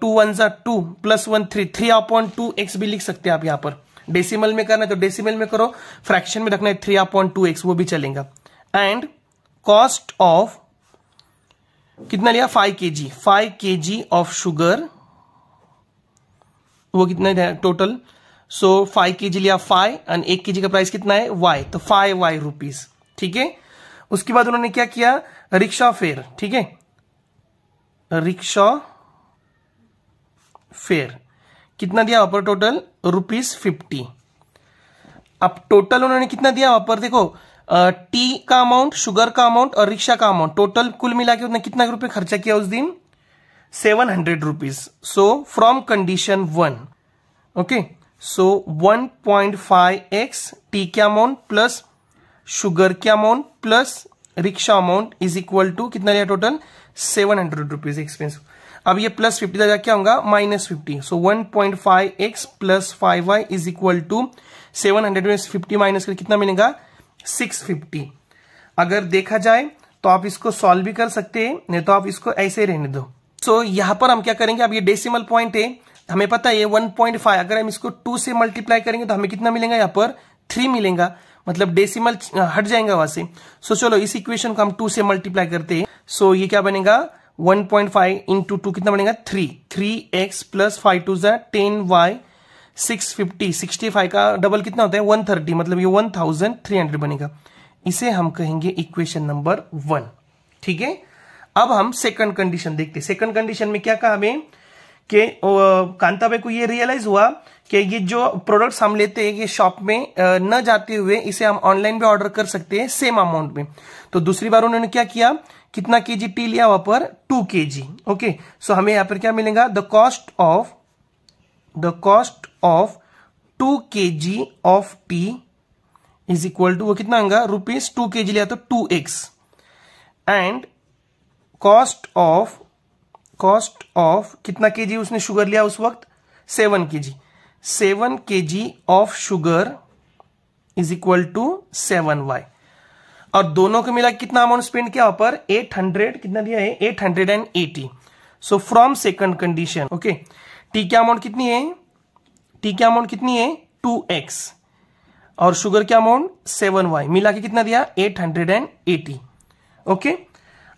टू वन जा two plus one three three upon two x भी लिख सकते हैं आप यहां पर डेसिमल में करना है तो डेसिमल में करो फ्रैक्शन में रखना है थ्री अपॉइंट टू एक्स वो भी चलेगा एंड कॉस्ट ऑफ कितना लिया five K ji five K G of sugar वो कितना है total so five K G लिया फाइव एंड एक के जी का प्राइस कितना है वाई तो फाइव वाई रुपीज ठीक है उसके बाद उन्होंने क्या किया रिक्शा फेयर ठीक है रिक्शा फेयर कितना दिया वहां पर टोटल रुपीज फिफ्टी अब टोटल उन्होंने कितना दिया वहां पर देखो टी का अमाउंट शुगर का अमाउंट और रिक्शा का अमाउंट टोटल कुल मिला के उसने कितना रुपए खर्चा किया उस दिन seven hundred rupees so from condition one okay so one point five x tea के अमाउंट प्लस शुगर के amount plus rickshaw amount is equal to कितना लिया total seven hundred rupees expense अब ये प्लस फिफ्टी का क्या होगा minus fifty so one point five x plus five y is equal to seven hundred fifty minus कर कितना मिलेगा सिक्स फिफ्टी अगर देखा जाए तो आप इसको सॉल्व भी कर सकते हैं नहीं तो आप इसको ऐसे रहने दो सो so, यहां पर हम क्या करेंगे अब ये डेसिमल पॉइंट है हमें पता है वन पॉइंट फाइव अगर हम इसको टू से मल्टीप्लाई करेंगे तो हमें कितना मिलेगा यहाँ पर थ्री मिलेगा मतलब डेसिमल हट जाएगा वहां से सो so, चलो इस इक्वेशन को हम टू से मल्टीप्लाई करते हैं सो so, ये क्या बनेगा 1.5 पॉइंट फाइव इंटू टू कितना बनेगा three three x plus five two जै ten y six fifty sixty five का डबल कितना होता है वन थर्टी मतलब ये वन थाउजेंड थ्री हंड्रेड बनेगा इसे हम कहेंगे इक्वेशन नंबर वन ठीक है अब हम सेकंड कंडीशन देखते सेकंड कंडीशन में क्या कहा हमें कि कांताबाई को ये रियलाइज हुआ कि ये जो प्रोडक्ट्स हम लेते हैं ये शॉप में न जाते हुए इसे हम ऑनलाइन भी ऑर्डर कर सकते हैं सेम अमाउंट में तो दूसरी बार उन्होंने क्या किया कितना केजी टी लिया वहां पर to K ji okay so हमें यहां पर क्या मिलेगा the cost of the cost of 2 kg of tea is equal to वो कितना आएगा रुपीज टू के जी लिया तो two x and cost of cost of कितना के जी उसने शुगर लिया उस वक्त seven K G seven K G of sugar is equal to seven y और दोनों को मिला कितना अमाउंट स्पेंड किया ऊपर एट हंड्रेड कितना दिया है eight hundred and eighty so from second condition okay tea क्या अमाउंट कितनी है टी क्या अमाउंट कितनी है टू एक्स और शुगर क्या अमाउंट सेवन वाई मिला के कितना दिया eight hundred and eighty okay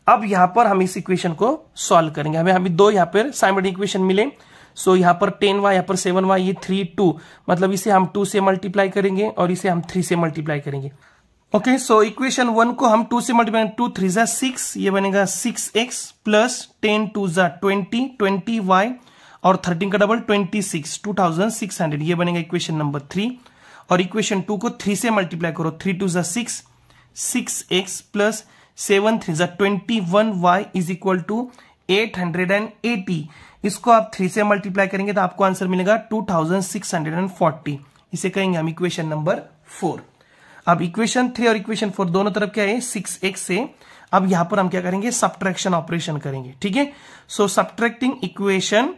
अब यहां पर हम इस इक्वेशन को सॉल्व करेंगे हमें हमें दो यहां पर साइमेड इक्वेशन मिले सो so, पर टेन वाई यहां पर सेवन वाई ये थ्री टू मतलब इसे हम टू से मल्टीप्लाई करेंगे और इसे हम थ्री से मल्टीप्लाई करेंगे ओके सो इक्वेशन वन को हम टू से मल्टीप्लाई टू थ्री जा सिक्स ये बनेगा six x plus ten two जा ट्वेंटी ट्वेंटी वाई और थर्टीन का double twenty six two thousand six hundred ये बनेगा इक्वेशन नंबर थ्री और इक्वेशन टू को थ्री से मल्टीप्लाई करो थ्री टू जो six six x plus seven three जो twenty one y is equal to eight hundred and eighty इसको आप थ्री से मल्टीप्लाई करेंगे तो आपको आंसर मिलेगा two thousand six hundred and forty इसे कहेंगे हम इक्वेशन नंबर फोर अब इक्वेशन थ्री और इक्वेशन फोर दोनों तरफ क्या है सिक्स एक्स से अब यहां पर हम क्या करेंगे सब्ट्रैक्शन ऑपरेशन करेंगे ठीक है so subtracting equation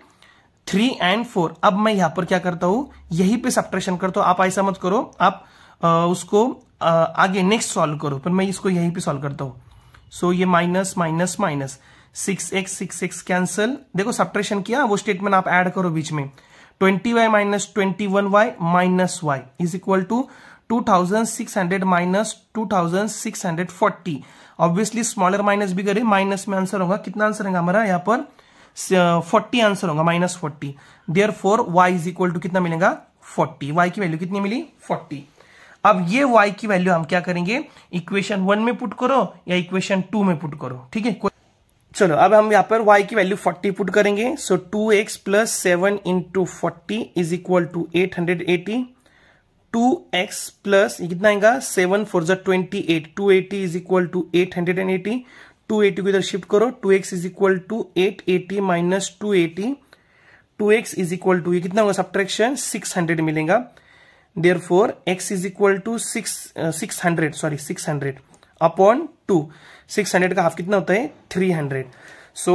three and four अब मैं यहां पर क्या करता हूं यही पे सब्ट्रेक्शन करता हूं आप ऐसा मत करो आप आ, उसको आ, आगे नेक्स्ट सॉल्व करो पर मैं इसको यहीं पे सॉल्व करता हूं सो so, ये minus minus minus six x six x cancel देखो सब्ट्रेक्शन किया वो स्टेटमेंट आप ऐड करो बीच में twenty y minus twenty one y minus Y is equal to two thousand six hundred minus two thousand six hundred forty obviously smaller minus भी करे minus में आंसर होगा कितना आंसर है हमारा यहाँ पर फोर्टी आंसर होगा minus forty therefore y is equal to कितना मिलेगा फोर्टी वाई की वैल्यू कितनी मिली फोर्टी अब ये वाई की वैल्यू हम क्या करेंगे इक्वेशन वन में पुट करो या इक्वेशन टू में पुट करो ठीक है चलो अब हम यहाँ पर y की वैल्यू 40 पुट करेंगे so two x plus seven into forty is equal to eight hundred eighty two x plus कितना आएगा सेवन फोर जो twenty eight two eighty is equal to eight hundred and eighty two eighty को इधर shift करो two x is equal to eight eighty minus two eighty two x is equal to ये कितना होगा subtraction six hundred मिलेगा therefore x is equal to six six hundred sorry six hundred upon two six hundred का half कितना होता है three hundred so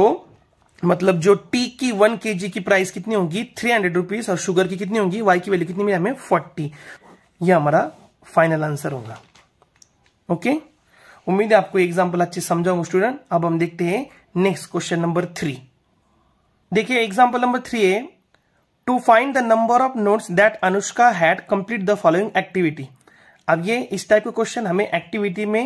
मतलब जो टी की वन के जी की प्राइस कितनी होगी थ्री हंड्रेड रुपीज और शुगर की कितनी होगी वाई की वैल्यू कितनी मिली हमें फोर्टी ये हमारा फाइनल आंसर होगा ओके okay? उम्मीद है आपको एग्जाम्पल अच्छे समझाऊंगा स्टूडेंट अब हम देखते हैं नेक्स्ट क्वेश्चन नंबर थ्री देखिए एग्जाम्पल नंबर थ्री है to find the number of notes that Anushka had complete the following activity अब ये इस टाइप का क्वेश्चन हमें एक्टिविटी में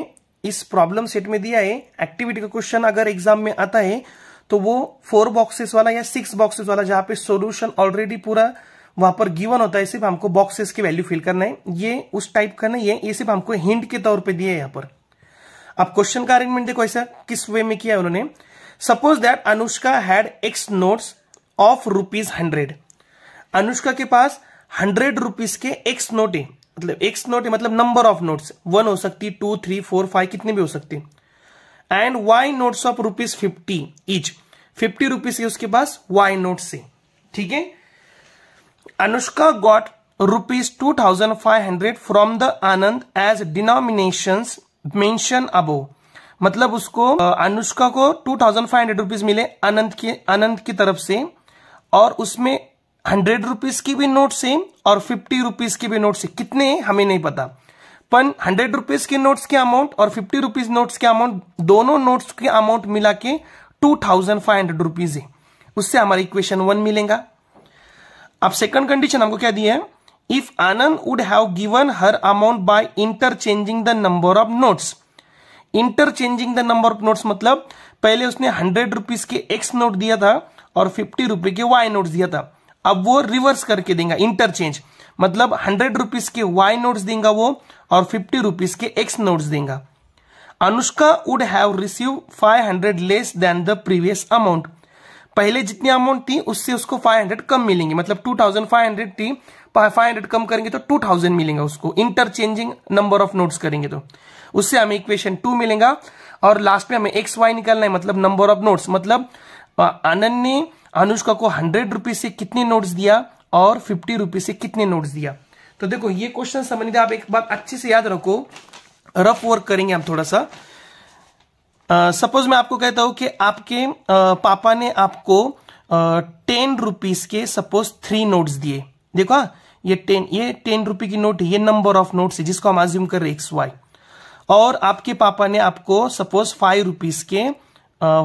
इस प्रॉब्लम सेट में दिया है एक्टिविटी का क्वेश्चन अगर एग्जाम में आता है तो वो फोर बॉक्सेस वाला या सिक्स बॉक्सेस वाला जहां पे सॉल्यूशन ऑलरेडी पूरा वहां पर गिवन होता है सिर्फ हमको बॉक्सेस की वैल्यू फिल करना है ये उस टाइप का नहीं है ये सिर्फ हमको हिंट के तौर पे दिया है यहां पर अब क्वेश्चन का अरेंजमेंट देखो ऐसा किस वे में किया उन्होंने suppose that Anushka had x notes of rupees hundred Anushka के पास हंड्रेड रुपीज के एक्स नोट है मतलब एक्स नोट है मतलब नंबर ऑफ नोट्स वन हो सकती है टू थ्री फोर फाइव कितने भी हो सकती and y notes of rupees fifty each fifty rupees है उसके पास वाई नोट से ठीक है Anushka got rupees two thousand five hundred from the Anand as denomination mentioned above मतलब उसको अनुष्का को two thousand five hundred rupees मिले अनंत के अनंत की तरफ से और उसमें हंड्रेड रुपीज की भी नोट से और फिफ्टी रुपीज की भी नोट से कितने हमें नहीं पता पर हंड्रेड रुपीज के नोट्स के अमाउंट और फिफ्टी रुपीज नोट्स के अमाउंट दोनों नोट्स के अमाउंट मिला के two thousand five hundred rupees है उससे हमारा इक्वेशन वन मिलेगा अब सेकंड कंडीशन हमको क्या दिया है if Anand would have given her amount by interchanging the number of notes. Interchanging the number of notes मतलब पहले उसने हंड्रेड रुपीज के एक्स नोट दिया था और फिफ्टी रुपी के वाई नोट दिया था अब वो रिवर्स करके देगा इंटरचेंज मतलब हंड्रेड रुपीज के वाई नोट्स देगा वो और फिफ्टी रुपीज के एक्स नोट देगा Anushka would have receive five hundred less than the previous amount पहले जितनी अमाउंट थी उससे उसको फाइव हंड्रेड कम मिलेंगे मतलब टू थाउजेंड फाइव हंड्रेड थी फाइव हंड्रेड कम करेंगे तो टू थाउजेंड मिलेगा उसको इंटरचेंजिंग नंबर ऑफ नोट्स करेंगे तो उससे हमें इक्वेशन टू मिलेगा और लास्ट में हमें एक्स वाई निकालना है मतलब नंबर ऑफ नोट्स मतलब आनंद ने अनुष्का को हंड्रेड रुपीज से कितने नोट्स दिया और फिफ्टी रुपीज से कितने नोट्स दिया तो देखो ये क्वेश्चन संबंधित आप एक बात अच्छे से याद रखो रफ वर्क करेंगे हम थोड़ा सा सपोज uh, मैं आपको कहता हूं कि आपके uh, पापा ने आपको टेन uh, रुपीज के सपोज थ्री नोट्स दिए देखो हाँ ये टेन ये टेन रुपी की नोट ये नंबर ऑफ नोट्स है जिसको हम एज्यूम कर रहे एक्स वाई और आपके पापा ने आपको सपोज फाइव रुपीज के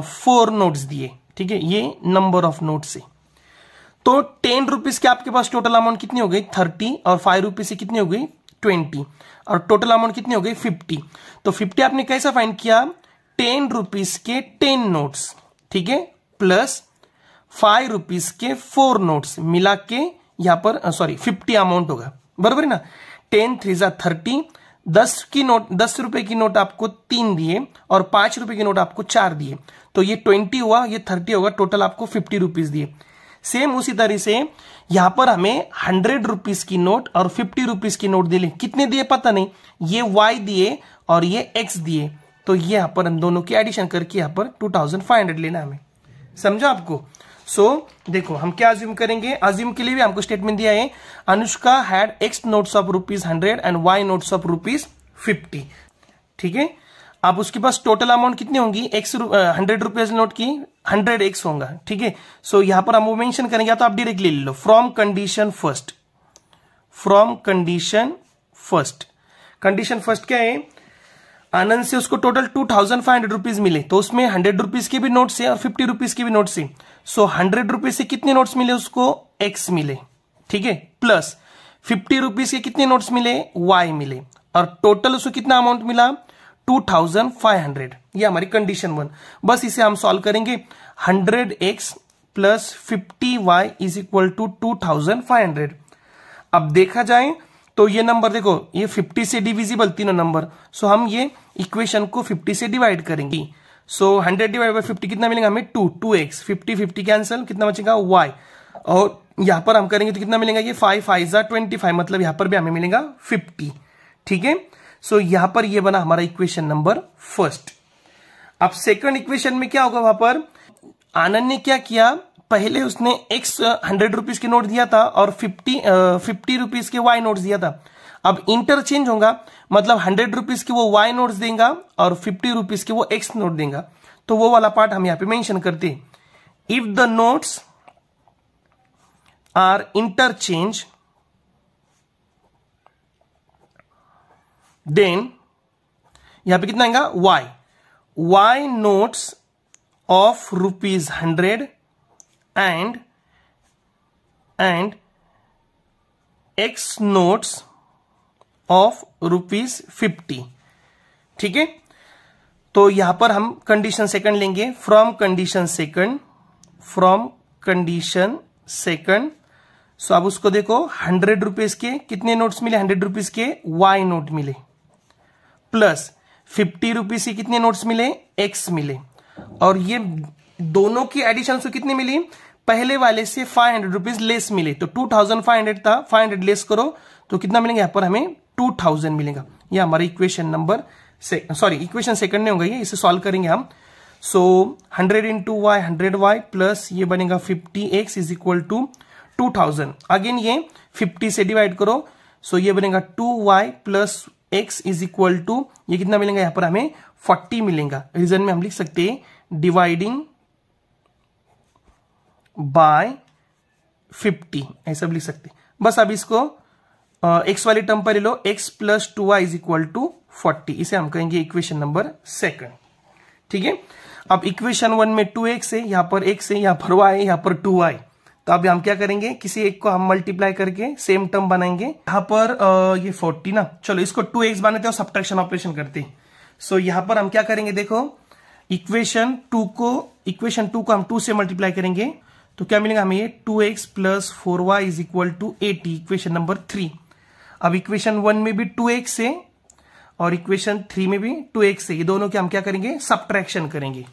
फोर नोट्स दिए ठीक है ये नंबर ऑफ नोट्स है तो टेन रुपीज के आपके पास टोटल अमाउंट कितनी हो गई थर्टी और फाइव रुपीज से कितनी हो गई ट्वेंटी और टोटल अमाउंट कितनी हो गई फिफ्टी तो फिफ्टी आपने कैसा फाइन किया टेन रुपीज के टेन नोट्स ठीक है प्लस फाइव रुपीज के फोर नोट्स मिला के यहां पर सॉरी फिफ्टी अमाउंट होगा बरबर है ना टेन थ्री जा थर्टी दस की नोट दस रुपए की नोट आपको तीन दिए और पांच रुपए की नोट आपको चार दिए तो ये ट्वेंटी हुआ ये थर्टी होगा टोटल आपको फिफ्टी रुपीज दिए सेम उसी तरह से यहां पर हमें हंड्रेड रुपीज की नोट और फिफ्टी रुपीज की नोट दिले कितने दिए पता नहीं ये वाई दिए और ये एक्स दिए तो ये यहां पर हम दोनों की एडिशन करके यहां पर टू लेना हमें समझा आपको सो so, देखो हम क्या अज्यूम करेंगे अज्यूम के लिए भी हमको स्टेटमेंट दिया है Anushka had x notes of rupees hundred and y notes of rupees fifty ठीक है अब उसके पास टोटल अमाउंट कितनी होंगी एक्स हंड्रेड रुपीज नोट की हंड्रेड एक्स होगा ठीक है सो यहां पर हम वो मेंशन करेंगे तो आप डिरेक्ट ले लो from condition first from condition first condition first क्या है आनंद से उसको total two thousand five hundred rupees मिले तो उसमें हंड्रेड रुपीज के भी नोट है और फिफ्टी रुपीज के भी नोट से सो हंड्रेड रुपीज से कितने नोट्स मिले उसको एक्स मिले ठीक है प्लस फिफ्टी रुपीज के कितने नोट्स मिले वाई मिले और टोटल उसको कितना अमाउंट मिला टू थाउजेंड फाइव हंड्रेड ये हमारी कंडीशन वन बस इसे हम सॉल्व करेंगे hundred x plus fifty Y is equal to two thousand five hundred अब देखा जाए तो ये नंबर देखो ये 50 से डिविजिबल तीनों नंबर सो हम ये इक्वेशन को 50 से डिवाइड करेंगे so hundred divide by fifty कितना मिलेगा हमें two two x fifty fifty cancel कितना बचेगा वाई और यहां पर हम करेंगे तो कितना मिलेगा ये फाइव फाइव जार ट्वेंटी फाइव मतलब यहां पर भी हमें मिलेगा फिफ्टी ठीक है सो यहां पर ये बना हमारा इक्वेशन नंबर फर्स्ट अब सेकंड इक्वेशन में क्या होगा वहां पर आनंद ने क्या किया पहले उसने एक्स हंड्रेड रुपीज के नोट दिया था और फिफ्टी फिफ्टी रुपीज के वाई नोट दिया था अब इंटरचेंज होगा मतलब हंड्रेड रुपीज की वो वाई नोट देगा और फिफ्टी रुपीज की वो एक्स नोट देगा तो वो वाला पार्ट हम यहां पे मेंशन करते हैं if the notes are interchange then यहां पे कितना आएगा y y notes of rupees hundred and and x notes of rupees fifty ठीक है तो यहां पर हम कंडीशन सेकंड लेंगे from condition second from condition second so अब उसको देखो हंड्रेड रुपीज के कितने नोट्स मिले हंड्रेड रुपीज के वाई नोट मिले प्लस फिफ्टी रुपीज के कितने नोट्स मिले एक्स मिले और ये दोनों की एडिशन से कितने मिली पहले वाले से फाइव हंड्रेड रुपीज लेस मिले तो टू थाउजेंड फाइव हंड्रेड था फाइव हंड्रेड लेस करो तो कितना मिलेंगे यहां पर हमें टू थाउजेंड मिलेगा यह हमारा इक्वेशन नंबर से सॉरी इक्वेशन सेकंड में होगा ये इसे सॉल्व करेंगे हम so hundred into y hundred y plus ये बनेगा fifty x is equal to two thousand again ये फिफ्टी से डिवाइड करो सो so ये बनेगा two Y plus x is equal to ये कितना मिलेगा यहां पर हमें फोर्टी मिलेगा रीजन में हम लिख सकते हैं डिवाइडिंग बाय फिफ्टी ऐसा भी लिख सकते बस अब इसको एक्स वाली टर्म पर ले लो x plus two y is equal to forty इसे हम कहेंगे इक्वेशन नंबर सेकंड ठीक है अब इक्वेशन वन में टू एक्स है यहां पर एक्स है यहां पर वाई यहां पर टू वाई तो अब हम क्या करेंगे किसी एक को हम मल्टीप्लाई करके सेम टर्म बनाएंगे यहां पर आ, ये फोर्टी ना चलो इसको टू एक्स बनाते हैं और सब्ट्रैक्शन ऑपरेशन करते हैं सो so, यहां पर हम क्या करेंगे देखो इक्वेशन टू को इक्वेशन टू को हम टू से मल्टीप्लाई करेंगे तो क्या मिलेगा हमें ये two x plus four y is equal to eighty equation number three अब इक्वेशन वन में भी टू एक्स है और इक्वेशन थ्री में भी टू एक्स है ये दोनों के हम क्या करेंगे सब्ट्रैक्शन करेंगे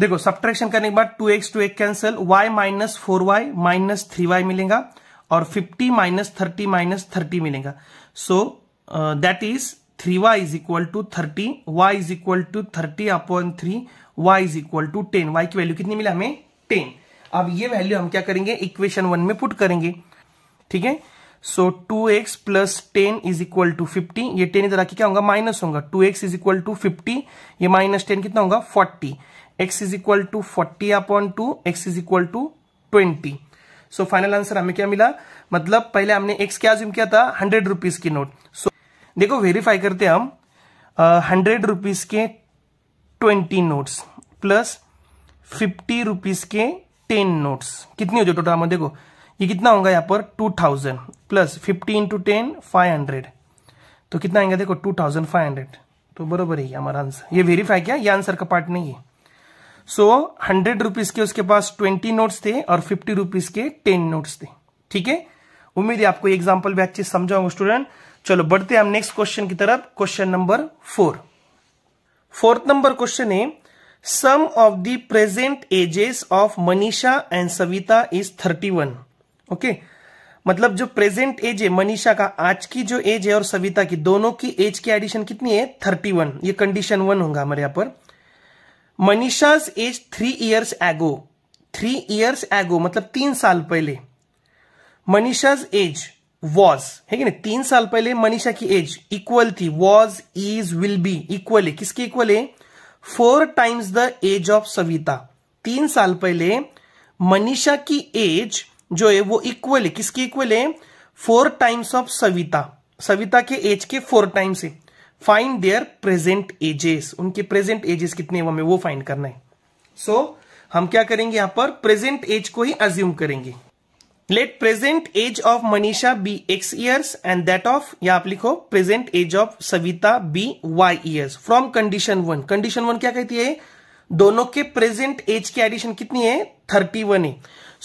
देखो सब्ट्रैक्शन करने के बाद two x two x cancel y minus four y minus three y मिलेगा और fifty minus thirty minus thirty मिलेगा so that is three Y is equal to thirty y is equal to thirty upon three Y is equal to ten y की value कितनी मिला हमें ten अब ये value हम क्या करेंगे इक्वेशन वन में पुट करेंगे ठीक है so two x plus ten is equal to fifty ये टेन इधर आके क्या होगा माइनस होगा two x is equal to fifty ये माइनस टेन कितना होगा forty x is equal to forty upon two x is equal to twenty so final answer हमें क्या मिला मतलब पहले हमने एक्स क्या ज्यूम किया था हंड्रेड रुपीज की नोट सो so, देखो वेरीफाई करते हम हंड्रेड रुपीज के twenty notes plus fifty rupees के टेन नोट्स कितनी हो जाए टोटल हमें देखो ये कितना होगा यहाँ पर two thousand plus fifty into ten five hundred तो कितना आएगा देखो टू थाउजेंड फाइव हंड्रेड तो बरोबर है हमारा आंसर ये वेरीफाई किया ये आंसर का पार्ट नहीं है सो हंड्रेड रुपीज के उसके पास ट्वेंटी नोट्स थे और फिफ्टी रुपीज के टेन नोट्स थे ठीक है उम्मीद है आपको एग्जाम्पल भी अच्छे समझाऊंगा स्टूडेंट चलो बढ़ते हैं हम नेक्स्ट क्वेश्चन की तरफ question number four fourth number question है sum of the present ages of Manisha and Savita is thirty one okay मतलब जो प्रेजेंट एज है मनीषा का आज की जो एज है और सविता की दोनों की एज की एडिशन कितनी है थर्टी वन ये कंडीशन वन होगा हमारे यहां पर Manisha age three years ago three years ago मतलब तीन साल पहले मनीषाज एज वॉज है कि नहीं तीन साल पहले मनीषा की एज इक्वल थी was is will be equal है किसके इक्वल है four times the age of Savita तीन साल पहले मनीषा की एज जो है वो इक्वल है किसके इक्वल है four times of Savita Savita के एज के फोर टाइम्स है फाइंड देयर प्रेजेंट एजेस उनके प्रेजेंट एजेस कितने हमें वो फाइंड करना है सो so, हम क्या करेंगे यहां पर प्रेजेंट एज को ही अज्यूम करेंगे let present age of Manisha be x years and that of या आप लिखो present age of Savita be y years from condition one condition one क्या कहती है दोनों के प्रेजेंट एज की एडिशन कितनी है थर्टी वन है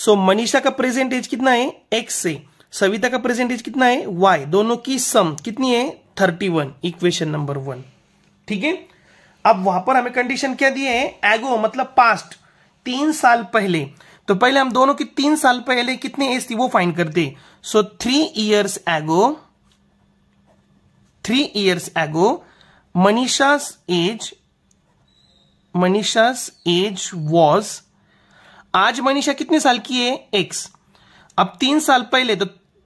सो मनीषा का प्रेजेंट एज कितना है एक्स से सविता का प्रेजेंट एज कितना है वाई दोनों की सम कितनी है thirty one equation number one ठीक है अब वहां पर हमें कंडीशन क्या दिए है एगो मतलब पास्ट तीन साल पहले तो पहले हम दोनों की तीन साल पहले कितने एज थी वो फाइन करते so three years ago three years ago Manisha's age Manisha's age was आज मनीषा कितने साल की है एक्स अब तीन साल पहले तो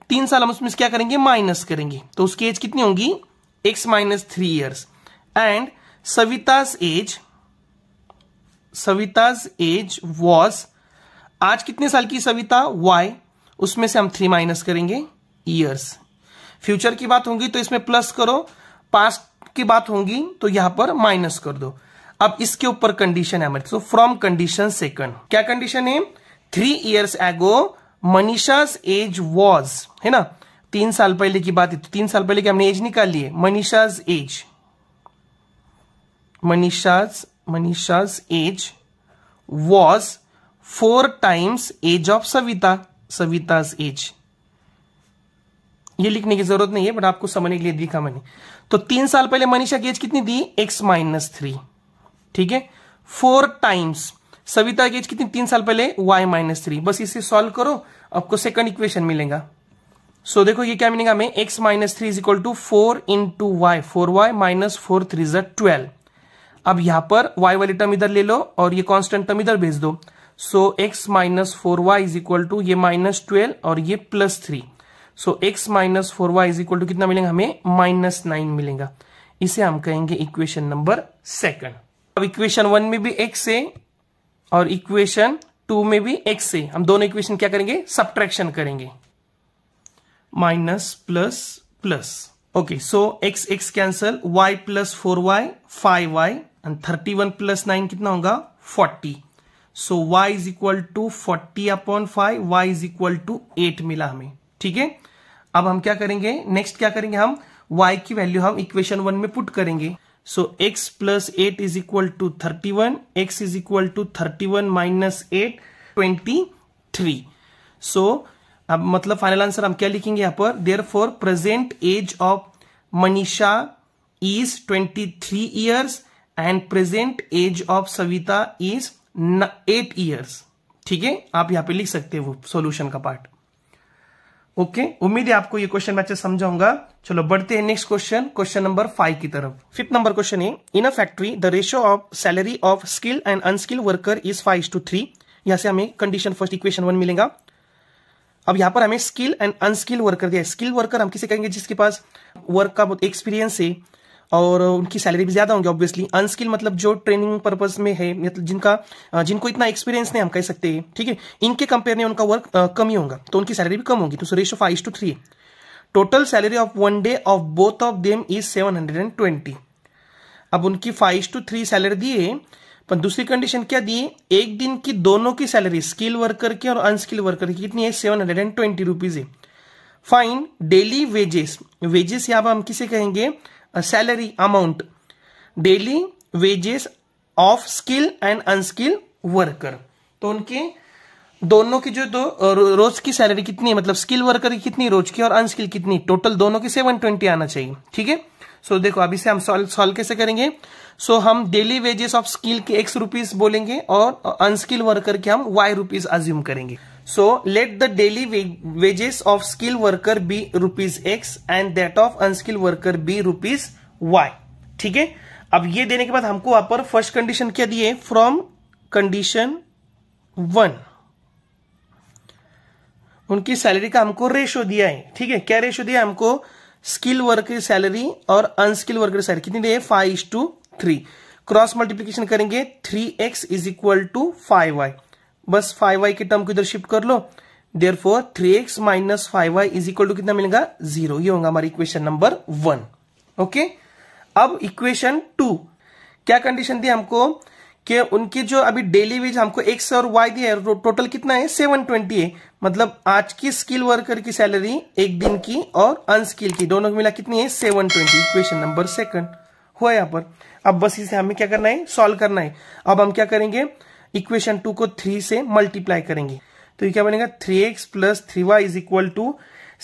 तीन साल हम उसमें क्या करेंगे माइनस करेंगे तो उसकी एज कितनी होगी x minus three years and Savita's age Savita's age was आज कितने साल की सविता वाई उसमें से हम थ्री माइनस करेंगे ईयर्स फ्यूचर की बात होगी तो इसमें प्लस करो पास्ट की बात होगी तो यहां पर माइनस कर दो अब इसके ऊपर कंडीशन है हमारे फ्रॉम कंडीशन सेकंड क्या कंडीशन है three years ago Manisha's as was है ना तीन साल पहले की बात है तो तीन साल पहले की हमने एज निकाल ली है Manisha's age Manisha's Manisha's age was four times age of Savita Savita's age ये लिखने की जरूरत नहीं है बट आपको समझने के लिए दिखा मैंने तो तीन साल पहले मनीषा की एज कितनी दी एक्स माइनस थ्री ठीक है फोर टाइम्स सविता की एज कितनी तीन साल पहले वाई माइनस थ्री बस इसे सॉल्व करो आपको सेकंड इक्वेशन मिलेगा सो so, देखो ये क्या मिलेगा हमें x minus three is equal to four into y four y minus four three is twelve अब यहां पर y वाली टर्म इधर ले लो और ये कांस्टेंट टर्म इधर भेज दो so x minus four y is equal to ये माइनस ट्वेल्व और ये plus three so x minus four y is equal to कितना मिलेगा हमें माइनस नाइन मिलेगा इसे हम कहेंगे इक्वेशन नंबर सेकंड अब इक्वेशन वन में भी एक्स है और इक्वेशन टू में भी एक्स है हम दोनों इक्वेशन क्या करेंगे सब्ट्रैक्शन करेंगे minus plus plus okay so x x cancel y plus four y five y and thirty one plus nine कितना होगा forty so y is equal to forty upon five y is equal to eight मिला हमें ठीक है अब हम क्या करेंगे नेक्स्ट क्या करेंगे हम y की वैल्यू हम इक्वेशन वन में पुट करेंगे So x plus 8 is equal to 31. x is equal to 31 minus 8, 23. So अब मतलब फाइनल आंसर हम क्या लिखेंगे यहां पर therefore present age of Manisha is 23 years and present age of Savita is eight years ठीक है आप यहां पे लिख सकते हो सॉल्यूशन का पार्ट ओके उम्मीद है आपको ये क्वेश्चन मैं अच्छे समझाऊंगा चलो बढ़ते हैं next question question number five की तरफ फिफ्थ नंबर क्वेश्चन है in a factory the ratio of salary of skill and unskill worker is five to three यहां से हमें कंडीशन फर्स्ट इक्वेशन वन मिलेगा अब यहां पर हमें स्किल एंड अनस्किल वर्कर दिया स्किल वर्कर हम किसे कहेंगे जिसके पास वर्क का एक्सपीरियंस है और उनकी सैलरी भी ज्यादा होंगी ऑब्वियसली अनस्किल मतलब जो ट्रेनिंग पर्पज में है मतलब जिनका जिनको इतना एक्सपीरियंस नहीं हम कह सकते हैं ठीक है इनके कंपेयर में उनका वर्क कम ही होगा तो उनकी सैलरी भी कम होगी तो of five to three total salary of one day of both of them is seven hundred and twenty अब उनकी फाइव टू थ्री सैलरी दी है पर दूसरी कंडीशन क्या दी है एक दिन की दोनों की सैलरी स्किल वर्कर की और अनस्किल वर्कर की कितनी है seven hundred and twenty rupees है फाइन डेली वेजेस वेजेस यहां पर हम किसे कहेंगे salary amount daily wages of skill and unskilled worker तो उनके दोनों की जो दो रोज की सैलरी कितनी है मतलब स्किल वर्कर की कितनी रोज की और अनस्किल कितनी टोटल दोनों की सेवन ट्वेंटी आना चाहिए ठीक है सो देखो अभी से हम सॉल्व सॉल्व कैसे करेंगे सो हम डेली वेजेस ऑफ स्किल के एक्स रुपीज बोलेंगे और अनस्किल वर्कर के हम वाई रुपीज अज्यूम करेंगे So let the daily wages of skilled worker be rupees x and that of unskilled worker be rupees y. ठीक है अब ये देने के बाद हमको वहां पर फर्स्ट कंडीशन क्या दिए फ्रॉम कंडीशन वन उनकी सैलरी का हमको रेशो दिया है ठीक है क्या रेशो दिया हमको स्किल वर्कर सैलरी और अनस्किल वर्कर सैलरी कितनी दी है five to three cross multiplication करेंगे three x is equal to five y बस फाइव वाई के टर्म को इधर शिफ्ट कर लो therefore three x minus five y is equal to कितना मिलेगा जीरो ये होगा हमारी इक्वेशन नंबर वन ओके अब इक्वेशन टू क्या कंडीशन दी हमको कि उनके जो अभी डेली वेज हमको एक्स और वाई दिया है टोटल कितना है सेवन ट्वेंटी है मतलब आज की स्किल वर्कर की सैलरी एक दिन की और अनस्किल की दोनों को मिला कितनी है seven twenty equation number second हुआ यहां पर अब बस इसे हमें क्या करना है सॉल्व करना है अब हम क्या करेंगे इक्वेशन टू को थ्री से मल्टीप्लाई करेंगे तो ये क्या बनेगा three x plus three Y is equal to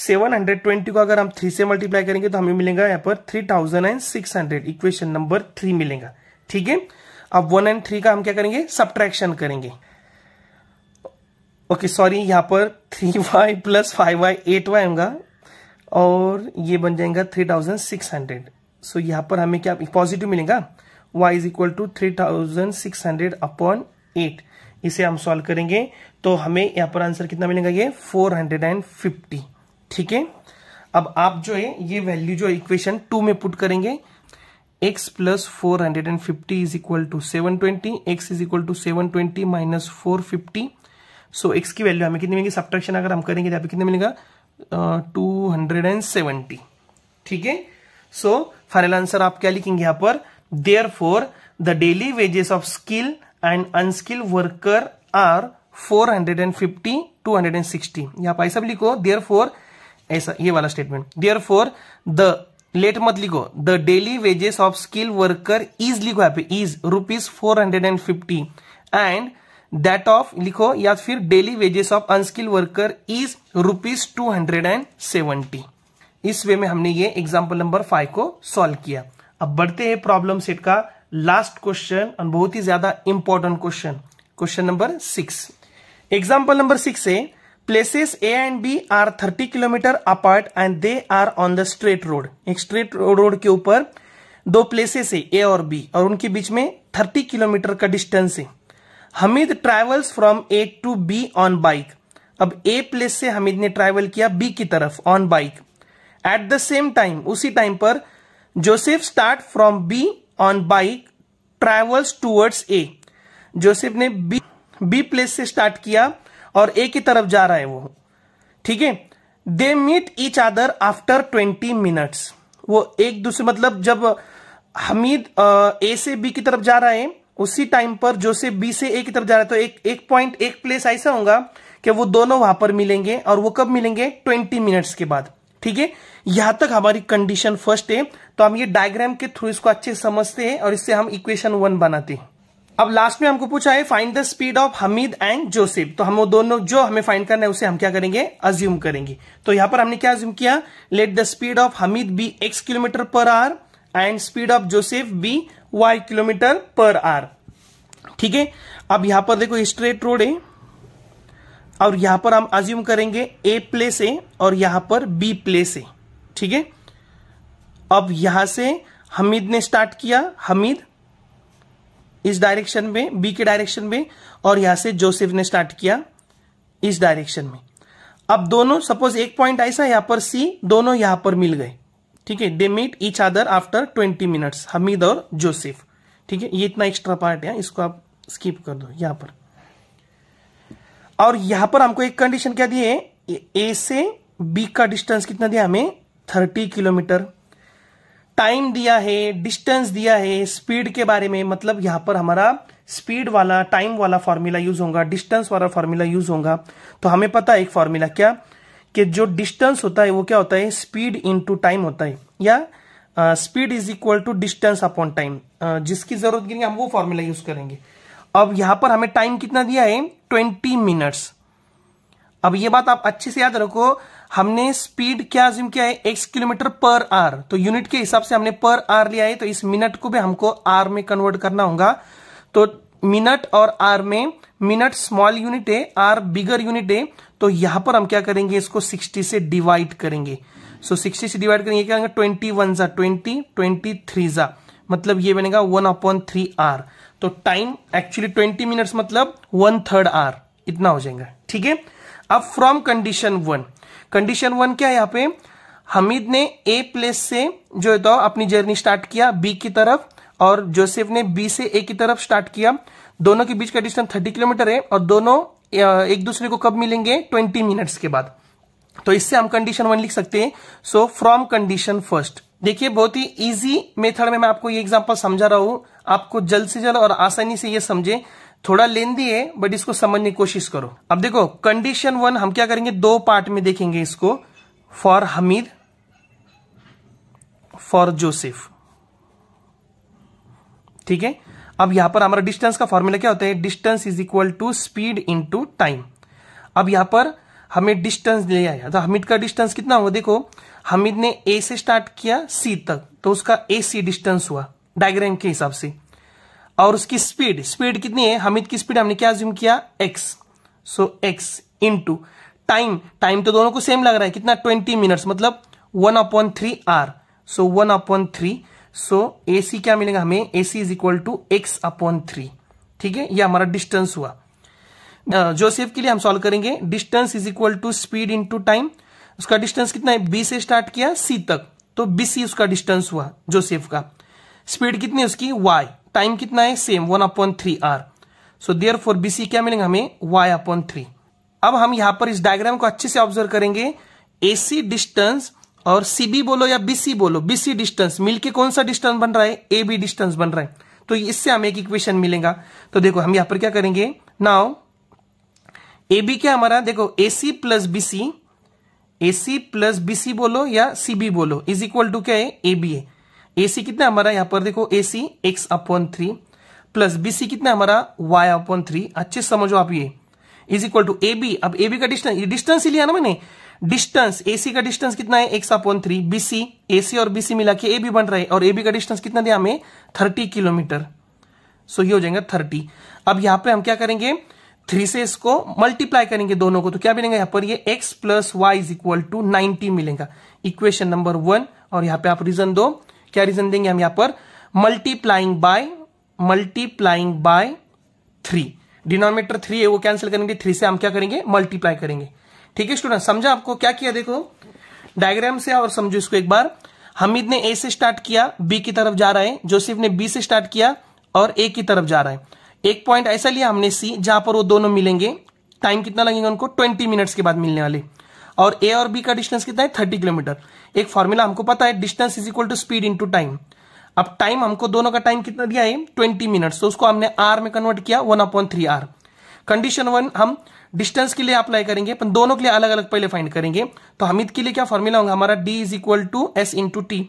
seven hundred twenty को अगर हम थ्री से मल्टीप्लाई करेंगे तो हमें मिलेगा यहाँ पर three thousand and six hundred equation number three मिलेगा ठीक है अब वन एंड थ्री का हम क्या करेंगे सब्ट्रैक्शन करेंगे ओके सॉरी यहाँ पर three y plus five y eight y होगा और ये बन जाएगा three thousand six hundred so यहाँ पर हमें क्या पॉजिटिव मिलेगा y is equal to three thousand six hundred upon eight इसे हम सॉल्व करेंगे तो हमें यहाँ पर आंसर कितना मिलेगा ये फोर हंड्रेड एंड फिफ्टी ठीक है अब आप जो है ये वैल्यू जो इक्वेशन टू में पुट करेंगे x plus four hundred and fifty is equal to seven twenty x is equal to seven twenty minus four fifty so x की वैल्यू हमें कितनी मिलेगी सब्ट्रैक्शन अगर हम करेंगे तो पे कितना मिलेगा टू हंड्रेड एंड सेवेंटी ठीक है सो फाइनल आंसर आप क्या लिखेंगे यहां पर therefore the daily wages of skilled and unskill worker are 450 260 यहाँ पर ऐसा भी लिखो देयर फोर ऐसा ये वाला statement therefore the let मत लिखो the daily wages of skill worker is लिखो यहाँ is rupees four hundred and fifty and that of लिखो या फिर daily wages of unskill worker is rupees two hundred and seventy इस way में हमने ये एग्जाम्पल नंबर फाइव को सॉल्व किया अब बढ़ते हैं प्रॉब्लम सेट का लास्ट क्वेश्चन और बहुत ही ज्यादा important question question number six example number six है places A and B are thirty kilometre apart and they are on the straight road एक स्ट्रेट रोड के ऊपर दो प्लेसेस है ए और बी और उनके बीच में थर्टी किलोमीटर का डिस्टेंस है Hamid travels from A to B on bike अब ए प्लेस से हमीद ने ट्रेवल किया बी की तरफ on bike at the same time उसी टाइम पर Joseph start from B on bike travels towards A Joseph ने बी बी प्लेस से स्टार्ट किया और ए की तरफ जा रहा है वो ठीक है they meet each other after twenty minutes वो एक दूसरे मतलब जब हमीद ए से बी की तरफ जा रहा है उसी टाइम पर जोसेफ बी से ए की तरफ जा रहा है तो एक एक पॉइंट एक प्लेस ऐसा होगा कि वो दोनों वहां पर मिलेंगे और वो कब मिलेंगे ट्वेंटी मिनट्स के बाद ठीक है यहां तक हमारी कंडीशन फर्स्ट है तो हम ये डायग्राम के थ्रू इसको अच्छे समझते हैं और इससे हम इक्वेशन वन बनाते हैं अब लास्ट में हमको पूछा है find the speed of Hamid and Joseph तो हम वो दोनों जो हमें फाइंड करना है उसे हम क्या करेंगे अज्यूम करेंगे तो यहां पर हमने क्या अज्यूम किया let the speed of Hamid be x kilometre per hour and speed of Joseph be y kilometre per hour ठीक है अब यहां पर देखो स्ट्रेट रोड है और यहां पर हम अज्यूम करेंगे ए प्लेस ए और यहां पर बी प्लेस ए ठीक है अब यहां से हमीद ने स्टार्ट किया हमीद इस डायरेक्शन में बी के डायरेक्शन में और यहां से जोसेफ ने स्टार्ट किया इस डायरेक्शन में अब दोनों सपोज एक पॉइंट ऐसा यहां पर सी दोनों यहां पर मिल गए ठीक है they meet each other after twenty minutes Hamid और जोसेफ ठीक है ये इतना एक्स्ट्रा पार्ट है इसको आप स्किप कर दो यहां पर और यहां पर हमको एक कंडीशन क्या दी है ए से बी का डिस्टेंस कितना दिया हमें थर्टी किलोमीटर टाइम दिया है डिस्टेंस दिया है स्पीड के बारे में मतलब यहां पर हमारा स्पीड वाला टाइम वाला फॉर्मूला यूज होगा डिस्टेंस वाला फॉर्मूला यूज होगा तो हमें पता है एक फॉर्मूला क्या कि जो डिस्टेंस होता है वो क्या होता है स्पीड इनटू टाइम होता है या speed is equal to distance upon time जिसकी जरूरत गिरी हम वो फॉर्मूला यूज करेंगे अब यहां पर हमें टाइम कितना दिया है ट्वेंटी मिनट्स अब ये बात आप अच्छे से याद रखो हमने स्पीड क्या जिम किया है एक्स किलोमीटर पर आर तो यूनिट के हिसाब से हमने पर आर लिया है तो इस मिनट को भी हमको आर में कन्वर्ट करना होगा तो मिनट और आर में मिनट स्मॉल यूनिट है आर बिगर यूनिट है तो यहां पर हम क्या करेंगे इसको 60 से डिवाइड करेंगे सो so, 60 से डिवाइड करेंगे क्या ट्वेंटी वन जा ट्वेंटी ट्वेंटी थ्री जा मतलब ये बनेगा वन अपॉन थ्री आर तो टाइम एक्चुअली ट्वेंटी मिनट्स मतलब वन थर्ड आर इतना हो जाएगा ठीक है अब from condition one condition one क्या है यहाँ पे हमीद ने ए प्लेस से जो है तो अपनी जर्नी स्टार्ट किया बी की तरफ और जोसेफ ने बी से ए की तरफ स्टार्ट किया दोनों के बीच का डिस्टेंस थर्टी किलोमीटर है और दोनों एक दूसरे को कब मिलेंगे ट्वेंटी मिनट्स के बाद तो इससे हम कंडीशन वन लिख सकते हैं सो फ्रॉम कंडीशन फर्स्ट देखिए बहुत ही इजी मेथड में मैं आपको ये एग्जांपल समझा रहा हूं आपको जल्द से जल्द और आसानी से ये समझे थोड़ा लेंदी है बट इसको समझने की कोशिश करो अब देखो कंडीशन वन हम क्या करेंगे दो पार्ट में देखेंगे इसको फॉर हमीद फॉर जोसेफ ठीक है अब यहां पर हमारा डिस्टेंस का फॉर्मूला क्या होता है distance is equal to speed to time अब यहां पर हमें डिस्टेंस ले आया तो हमिद का डिस्टेंस कितना हुआ देखो हमिद ने ए से स्टार्ट किया सी तक तो उसका ए सी डिस्टेंस हुआ डायग्राम के हिसाब से और उसकी स्पीड स्पीड कितनी है हमिद की स्पीड हमने क्या ज्यूम किया x so x in time time तो दोनों को सेम लग रहा है कितना ट्वेंटी मिनट्स मतलब one upon three hour so one upon three so A क्या मिलेगा हमें A C is equal to x upon three ठीक है ये हमारा डिस्टेंस हुआ जोसेफ के लिए हम सॉल्व करेंगे distance is equal to speed in time उसका डिस्टेंस कितना है बी से स्टार्ट किया सी तक तो बी सी उसका डिस्टेंस हुआ जोसेफ का स्पीड कितनी है उसकी वाई टाइम कितना है same one upon three hour so therefore BC क्या मिलेंगे हमें वाई अपॉन थ्री अब हम यहां पर इस डायग्राम को अच्छे से ऑब्जर्व करेंगे एसी डिस्टेंस और सीबी बोलो या बीसी बोलो बीसी डिस्टेंस मिलके कौन सा डिस्टेंस बन रहा है ए बी डिस्टेंस बन रहा है तो इससे हमें एक इक्वेशन मिलेगा तो देखो हम यहां पर क्या करेंगे नाउ ए बी क्या हमारा देखो A C plus B C A C plus B C बोलो या सी बी बोलो इज इक्वल टू क्या है ए बी है ए सी कितना हमारा यहां पर देखो A C x upon three plus B C कितना हमारा वाई अपॉन थ्री अच्छे से समझो आप ये is equal to A B अब ए बी का डिस्टेंस डिस्टेंस ही लिया ना मैंने डिस्टेंस एसी का डिस्टेंस कितना है x upon three BC AC और बीसी मिला के ए बी बन रहा है और ए बी का डिस्टेंस कितना दिया हमें थर्टी किलोमीटर सो ये हो जाएगा थर्टी अब यहां पर हम क्या करेंगे थ्री से इसको मल्टीप्लाई करेंगे दोनों को तो क्या मिलेगा यहां पर ये x plus Y is equal to ninety मिलेगा इक्वेशन नंबर वन और यहां पे आप रीजन दो क्या रीजन देंगे हम यहां पर multiplying by multiplying by three denominator three है वो कैंसिल करेंगे थ्री से हम क्या करेंगे मल्टीप्लाई करेंगे ठीक है स्टूडेंट समझा आपको क्या किया देखो डायग्राम से और समझो इसको एक बार हमीद ने ए से स्टार्ट किया बी की तरफ जा रहा है जोसेफ ने बी से स्टार्ट किया और ए की तरफ जा रहा है एक पॉइंट ऐसा लिया हमने सी जहां पर वो दोनों मिलेंगे टाइम कितना लगेगा उनको ट्वेंटी मिनट्स के बाद मिलने वाले और ए और बी का डिस्टेंस कितना है थर्टी किलोमीटर एक फॉर्मूला हमको पता है distance is equal to speed into time अब टाइम हमको दोनों का टाइम कितना दिया है ट्वेंटी मिनट तो उसको हमने आर में कन्वर्ट किया one upon three hour condition one हम डिस्टेंस के लिए अप्लाई करेंगे पर दोनों के लिए अलग अलग पहले फाइंड करेंगे तो हमिद के लिए क्या फॉर्मूला होगा हमारा D is equal to S into T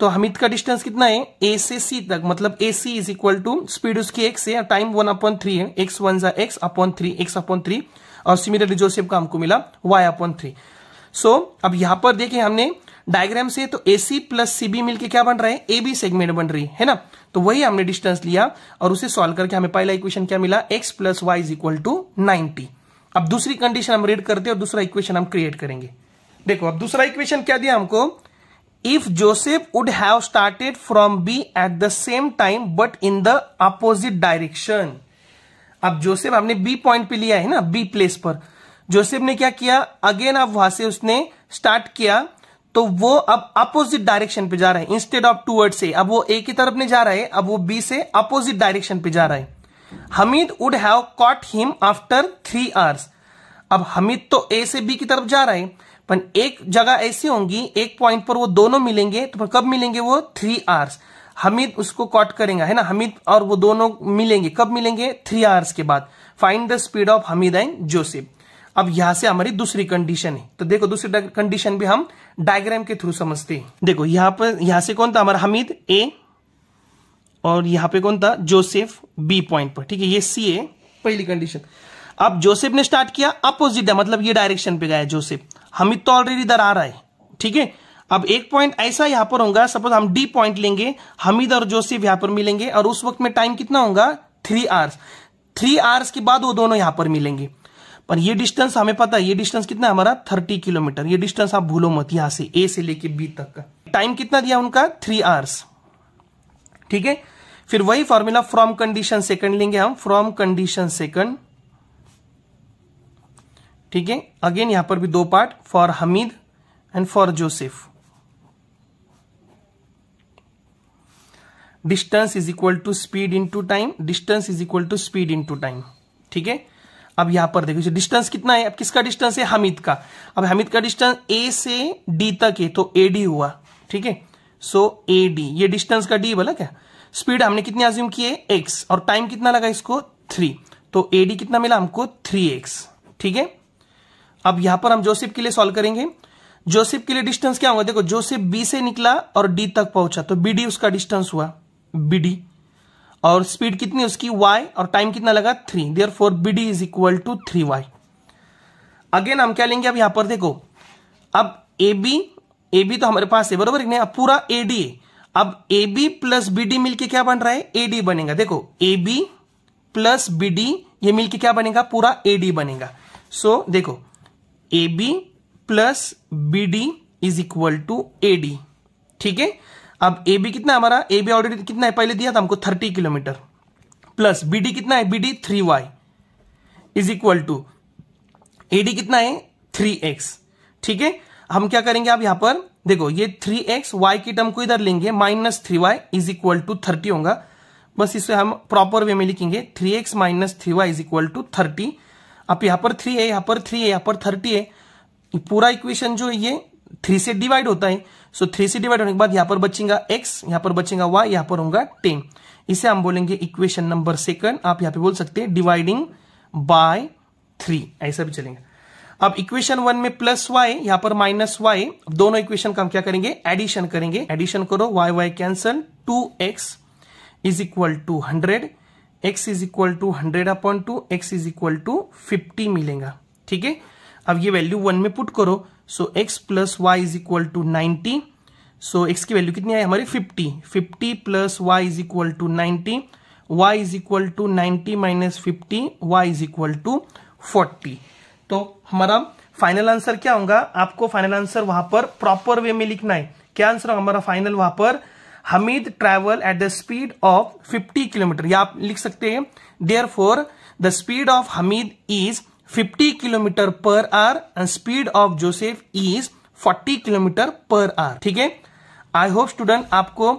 तो हमिद का डिस्टेंस कितना है ए से सी तक मतलब A C is equal to speed उसकी एक्स से टाइम वन अपॉइंट थ्री है एक्स वन जा x upon three x upon three और सिमिलरली जोसेफ का हमको मिला y upon three so so, अब यहां पर देखें हमने डायग्राम से तो ए सी प्लस सीबी मिलकर क्या बन रहा है ए बी सेगमेंट बन रही है ना तो वही हमने डिस्टेंस लिया और उसे सॉल्व करके हमें पहला इक्वेशन क्या मिला x plus Y is equal to ninety अब दूसरी कंडीशन हम रीड करते हैं और दूसरा इक्वेशन हम क्रिएट करेंगे देखो अब दूसरा इक्वेशन क्या दिया हमको if Joseph would have started from B at the same time but in the opposite direction अब जोसेफ हमने बी पॉइंट पे लिया है ना बी प्लेस पर जोसेफ ने क्या किया अगेन अब वहां से उसने स्टार्ट किया तो वो अब अपोजिट डायरेक्शन पे जा रहा है इंस्टेड ऑफ टूवर्ड से अब वो ए की तरफ नहीं जा रहा है अब वो बी से अपोजिट डायरेक्शन पे जा रहा है Hamid would have caught him after three hours अब हमीद तो ए से बी की तरफ जा रहा है पर एक जगह ऐसी होंगी एक पॉइंट पर वो दोनों मिलेंगे तो कब मिलेंगे वो थ्री आवर्स हमीद उसको कॉट करेंगे है ना हमीद और वो दोनों मिलेंगे कब मिलेंगे थ्री आवर्स के बाद find the speed of Hamid and Joseph अब यहां से हमारी दूसरी कंडीशन है तो देखो दूसरी कंडीशन भी हम डायग्राम के थ्रू समझते हैं देखो यहां पर यहां से कौन था हमारा हमीद ए और यहां पे कौन था जोसेफ बी पॉइंट पर ठीक है ये सी ए पहली कंडीशन अब जोसेफ ने स्टार्ट किया अपोजिट है मतलब ये डायरेक्शन पे गया है जोसेफ हमीद तो ऑलरेडी इधर आ रहा है ठीक है अब एक पॉइंट ऐसा यहां पर होगा सपोज हम डी पॉइंट लेंगे हमीद और जोसेफ यहां पर मिलेंगे और उस वक्त में टाइम कितना होगा थ्री आवर्स थ्री आवर्स के बाद वो दोनों यहां पर मिलेंगे पर ये डिस्टेंस हमें पता है ये डिस्टेंस कितना है हमारा थर्टी किलोमीटर ये डिस्टेंस आप भूलो मत यहां से ए से लेके बी तक का टाइम कितना दिया उनका थ्री आवर्स ठीक है फिर वही फॉर्मूला फ्रॉम कंडीशन सेकंड लेंगे हम फ्रॉम कंडीशन सेकंड ठीक है अगेन यहां पर भी दो part for Hamid and for Joseph distance is equal to speed into time distance is equal to speed into time ठीक है अब यहां पर देखो डिस्टेंस कितना है अब किसका डिस्टेंस है हमिद का अब हमिद का डिस्टेंस ए से डी तक है तो ए डी हुआ ठीक है सो ए डी ये डिस्टेंस का डी बोला क्या स्पीड हमने कितनी अज्यूम की है एक्स और टाइम कितना लगा इसको थ्री तो ए डी कितना मिला हमको थ्री एक्स ठीक है अब यहां पर हम जोसेफ के लिए सॉल्व करेंगे जोसेफ के लिए डिस्टेंस क्या होगा देखो जोसेफ बी से निकला और डी तक पहुंचा तो बी डी उसका डिस्टेंस हुआ बी डी और स्पीड कितनी उसकी वाई और टाइम कितना लगा three therefore B D is equal to three y again हम क्या लेंगे अब यहां पर देखो अब ए बी ए बी तो हमारे पास है बरोबर अब पूरा ए डी अब A B plus B D मिलकर क्या बन रहा है ए डी बनेगा देखो A B plus B D ये मिलकर क्या बनेगा पूरा ए डी बनेगा सो so, देखो A B plus B D is equal to A D ठीक है अब ए बी कितना है हमारा ए बी ऑलरेडी कितना है पहले दिया था हमको thirty kilometre plus B D कितना है B D three Y is equal to A D कितना है थ्री एक्स ठीक है हम क्या करेंगे आप यहां पर देखो ये थ्री एक्स वाई की टर्म को इधर लेंगे minus three Y is equal to thirty होगा बस इसे हम प्रॉपर वे में लिखेंगे three x minus three Y is equal to thirty आप यहां पर थ्री है यहां पर थ्री है यहां पर थर्टी है पूरा इक्वेशन जो है ये थ्री से डिवाइड होता है सो थ्री से डिवाइड होने के बाद यहां पर बचेगा एक्स यहां पर बचेगा वाई यहां पर होगा टेन इसे हम बोलेंगे इक्वेशन नंबर सेकंड आप यहां पे बोल सकते हैं डिवाइडिंग बाय थ्री ऐसा भी चलेगा अब इक्वेशन वन में प्लस वाई यहां पर माइनस वाई दोनों इक्वेशन का हम क्या करेंगे एडिशन करेंगे एडिशन करो y y cancel two x is equal to hundred x is equal to hundred upon two x is equal to fifty मिलेगा ठीक है अब ये वैल्यू वन में पुट करो so X plus Y is equal to ninety so x की value कितनी आई हमारी fifty fifty plus Y is equal to ninety Y is equal to ninety minus fifty Y is equal to forty तो हमारा final answer क्या होगा आपको final answer वहां पर प्रॉपर वे में लिखना है क्या आंसर होगा हमारा फाइनल वहां पर Hamid travel at the speed of 50 kilometre या आप लिख सकते हैं therefore the speed of Hamid is 50 kilometre per hour and speed of Joseph is 40 kilometre per hour ठीक है आई होप स्टूडेंट आपको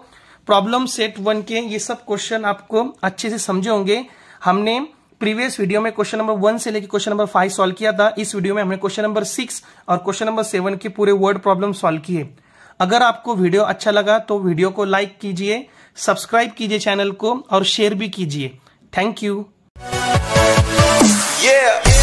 प्रॉब्लम सेट वन के ये सब क्वेश्चन आपको अच्छे से समझे होंगे हमने प्रीवियस वीडियो में क्वेश्चन नंबर वन से लेकर क्वेश्चन नंबर फाइव सॉल्व किया था इस वीडियो में हमने क्वेश्चन नंबर सिक्स और क्वेश्चन नंबर सेवन के पूरे वर्ड प्रॉब्लम सॉल्व किए अगर आपको वीडियो अच्छा लगा तो वीडियो को लाइक कीजिए सब्सक्राइब कीजिए चैनल को और शेयर भी कीजिए थैंक यू yeah.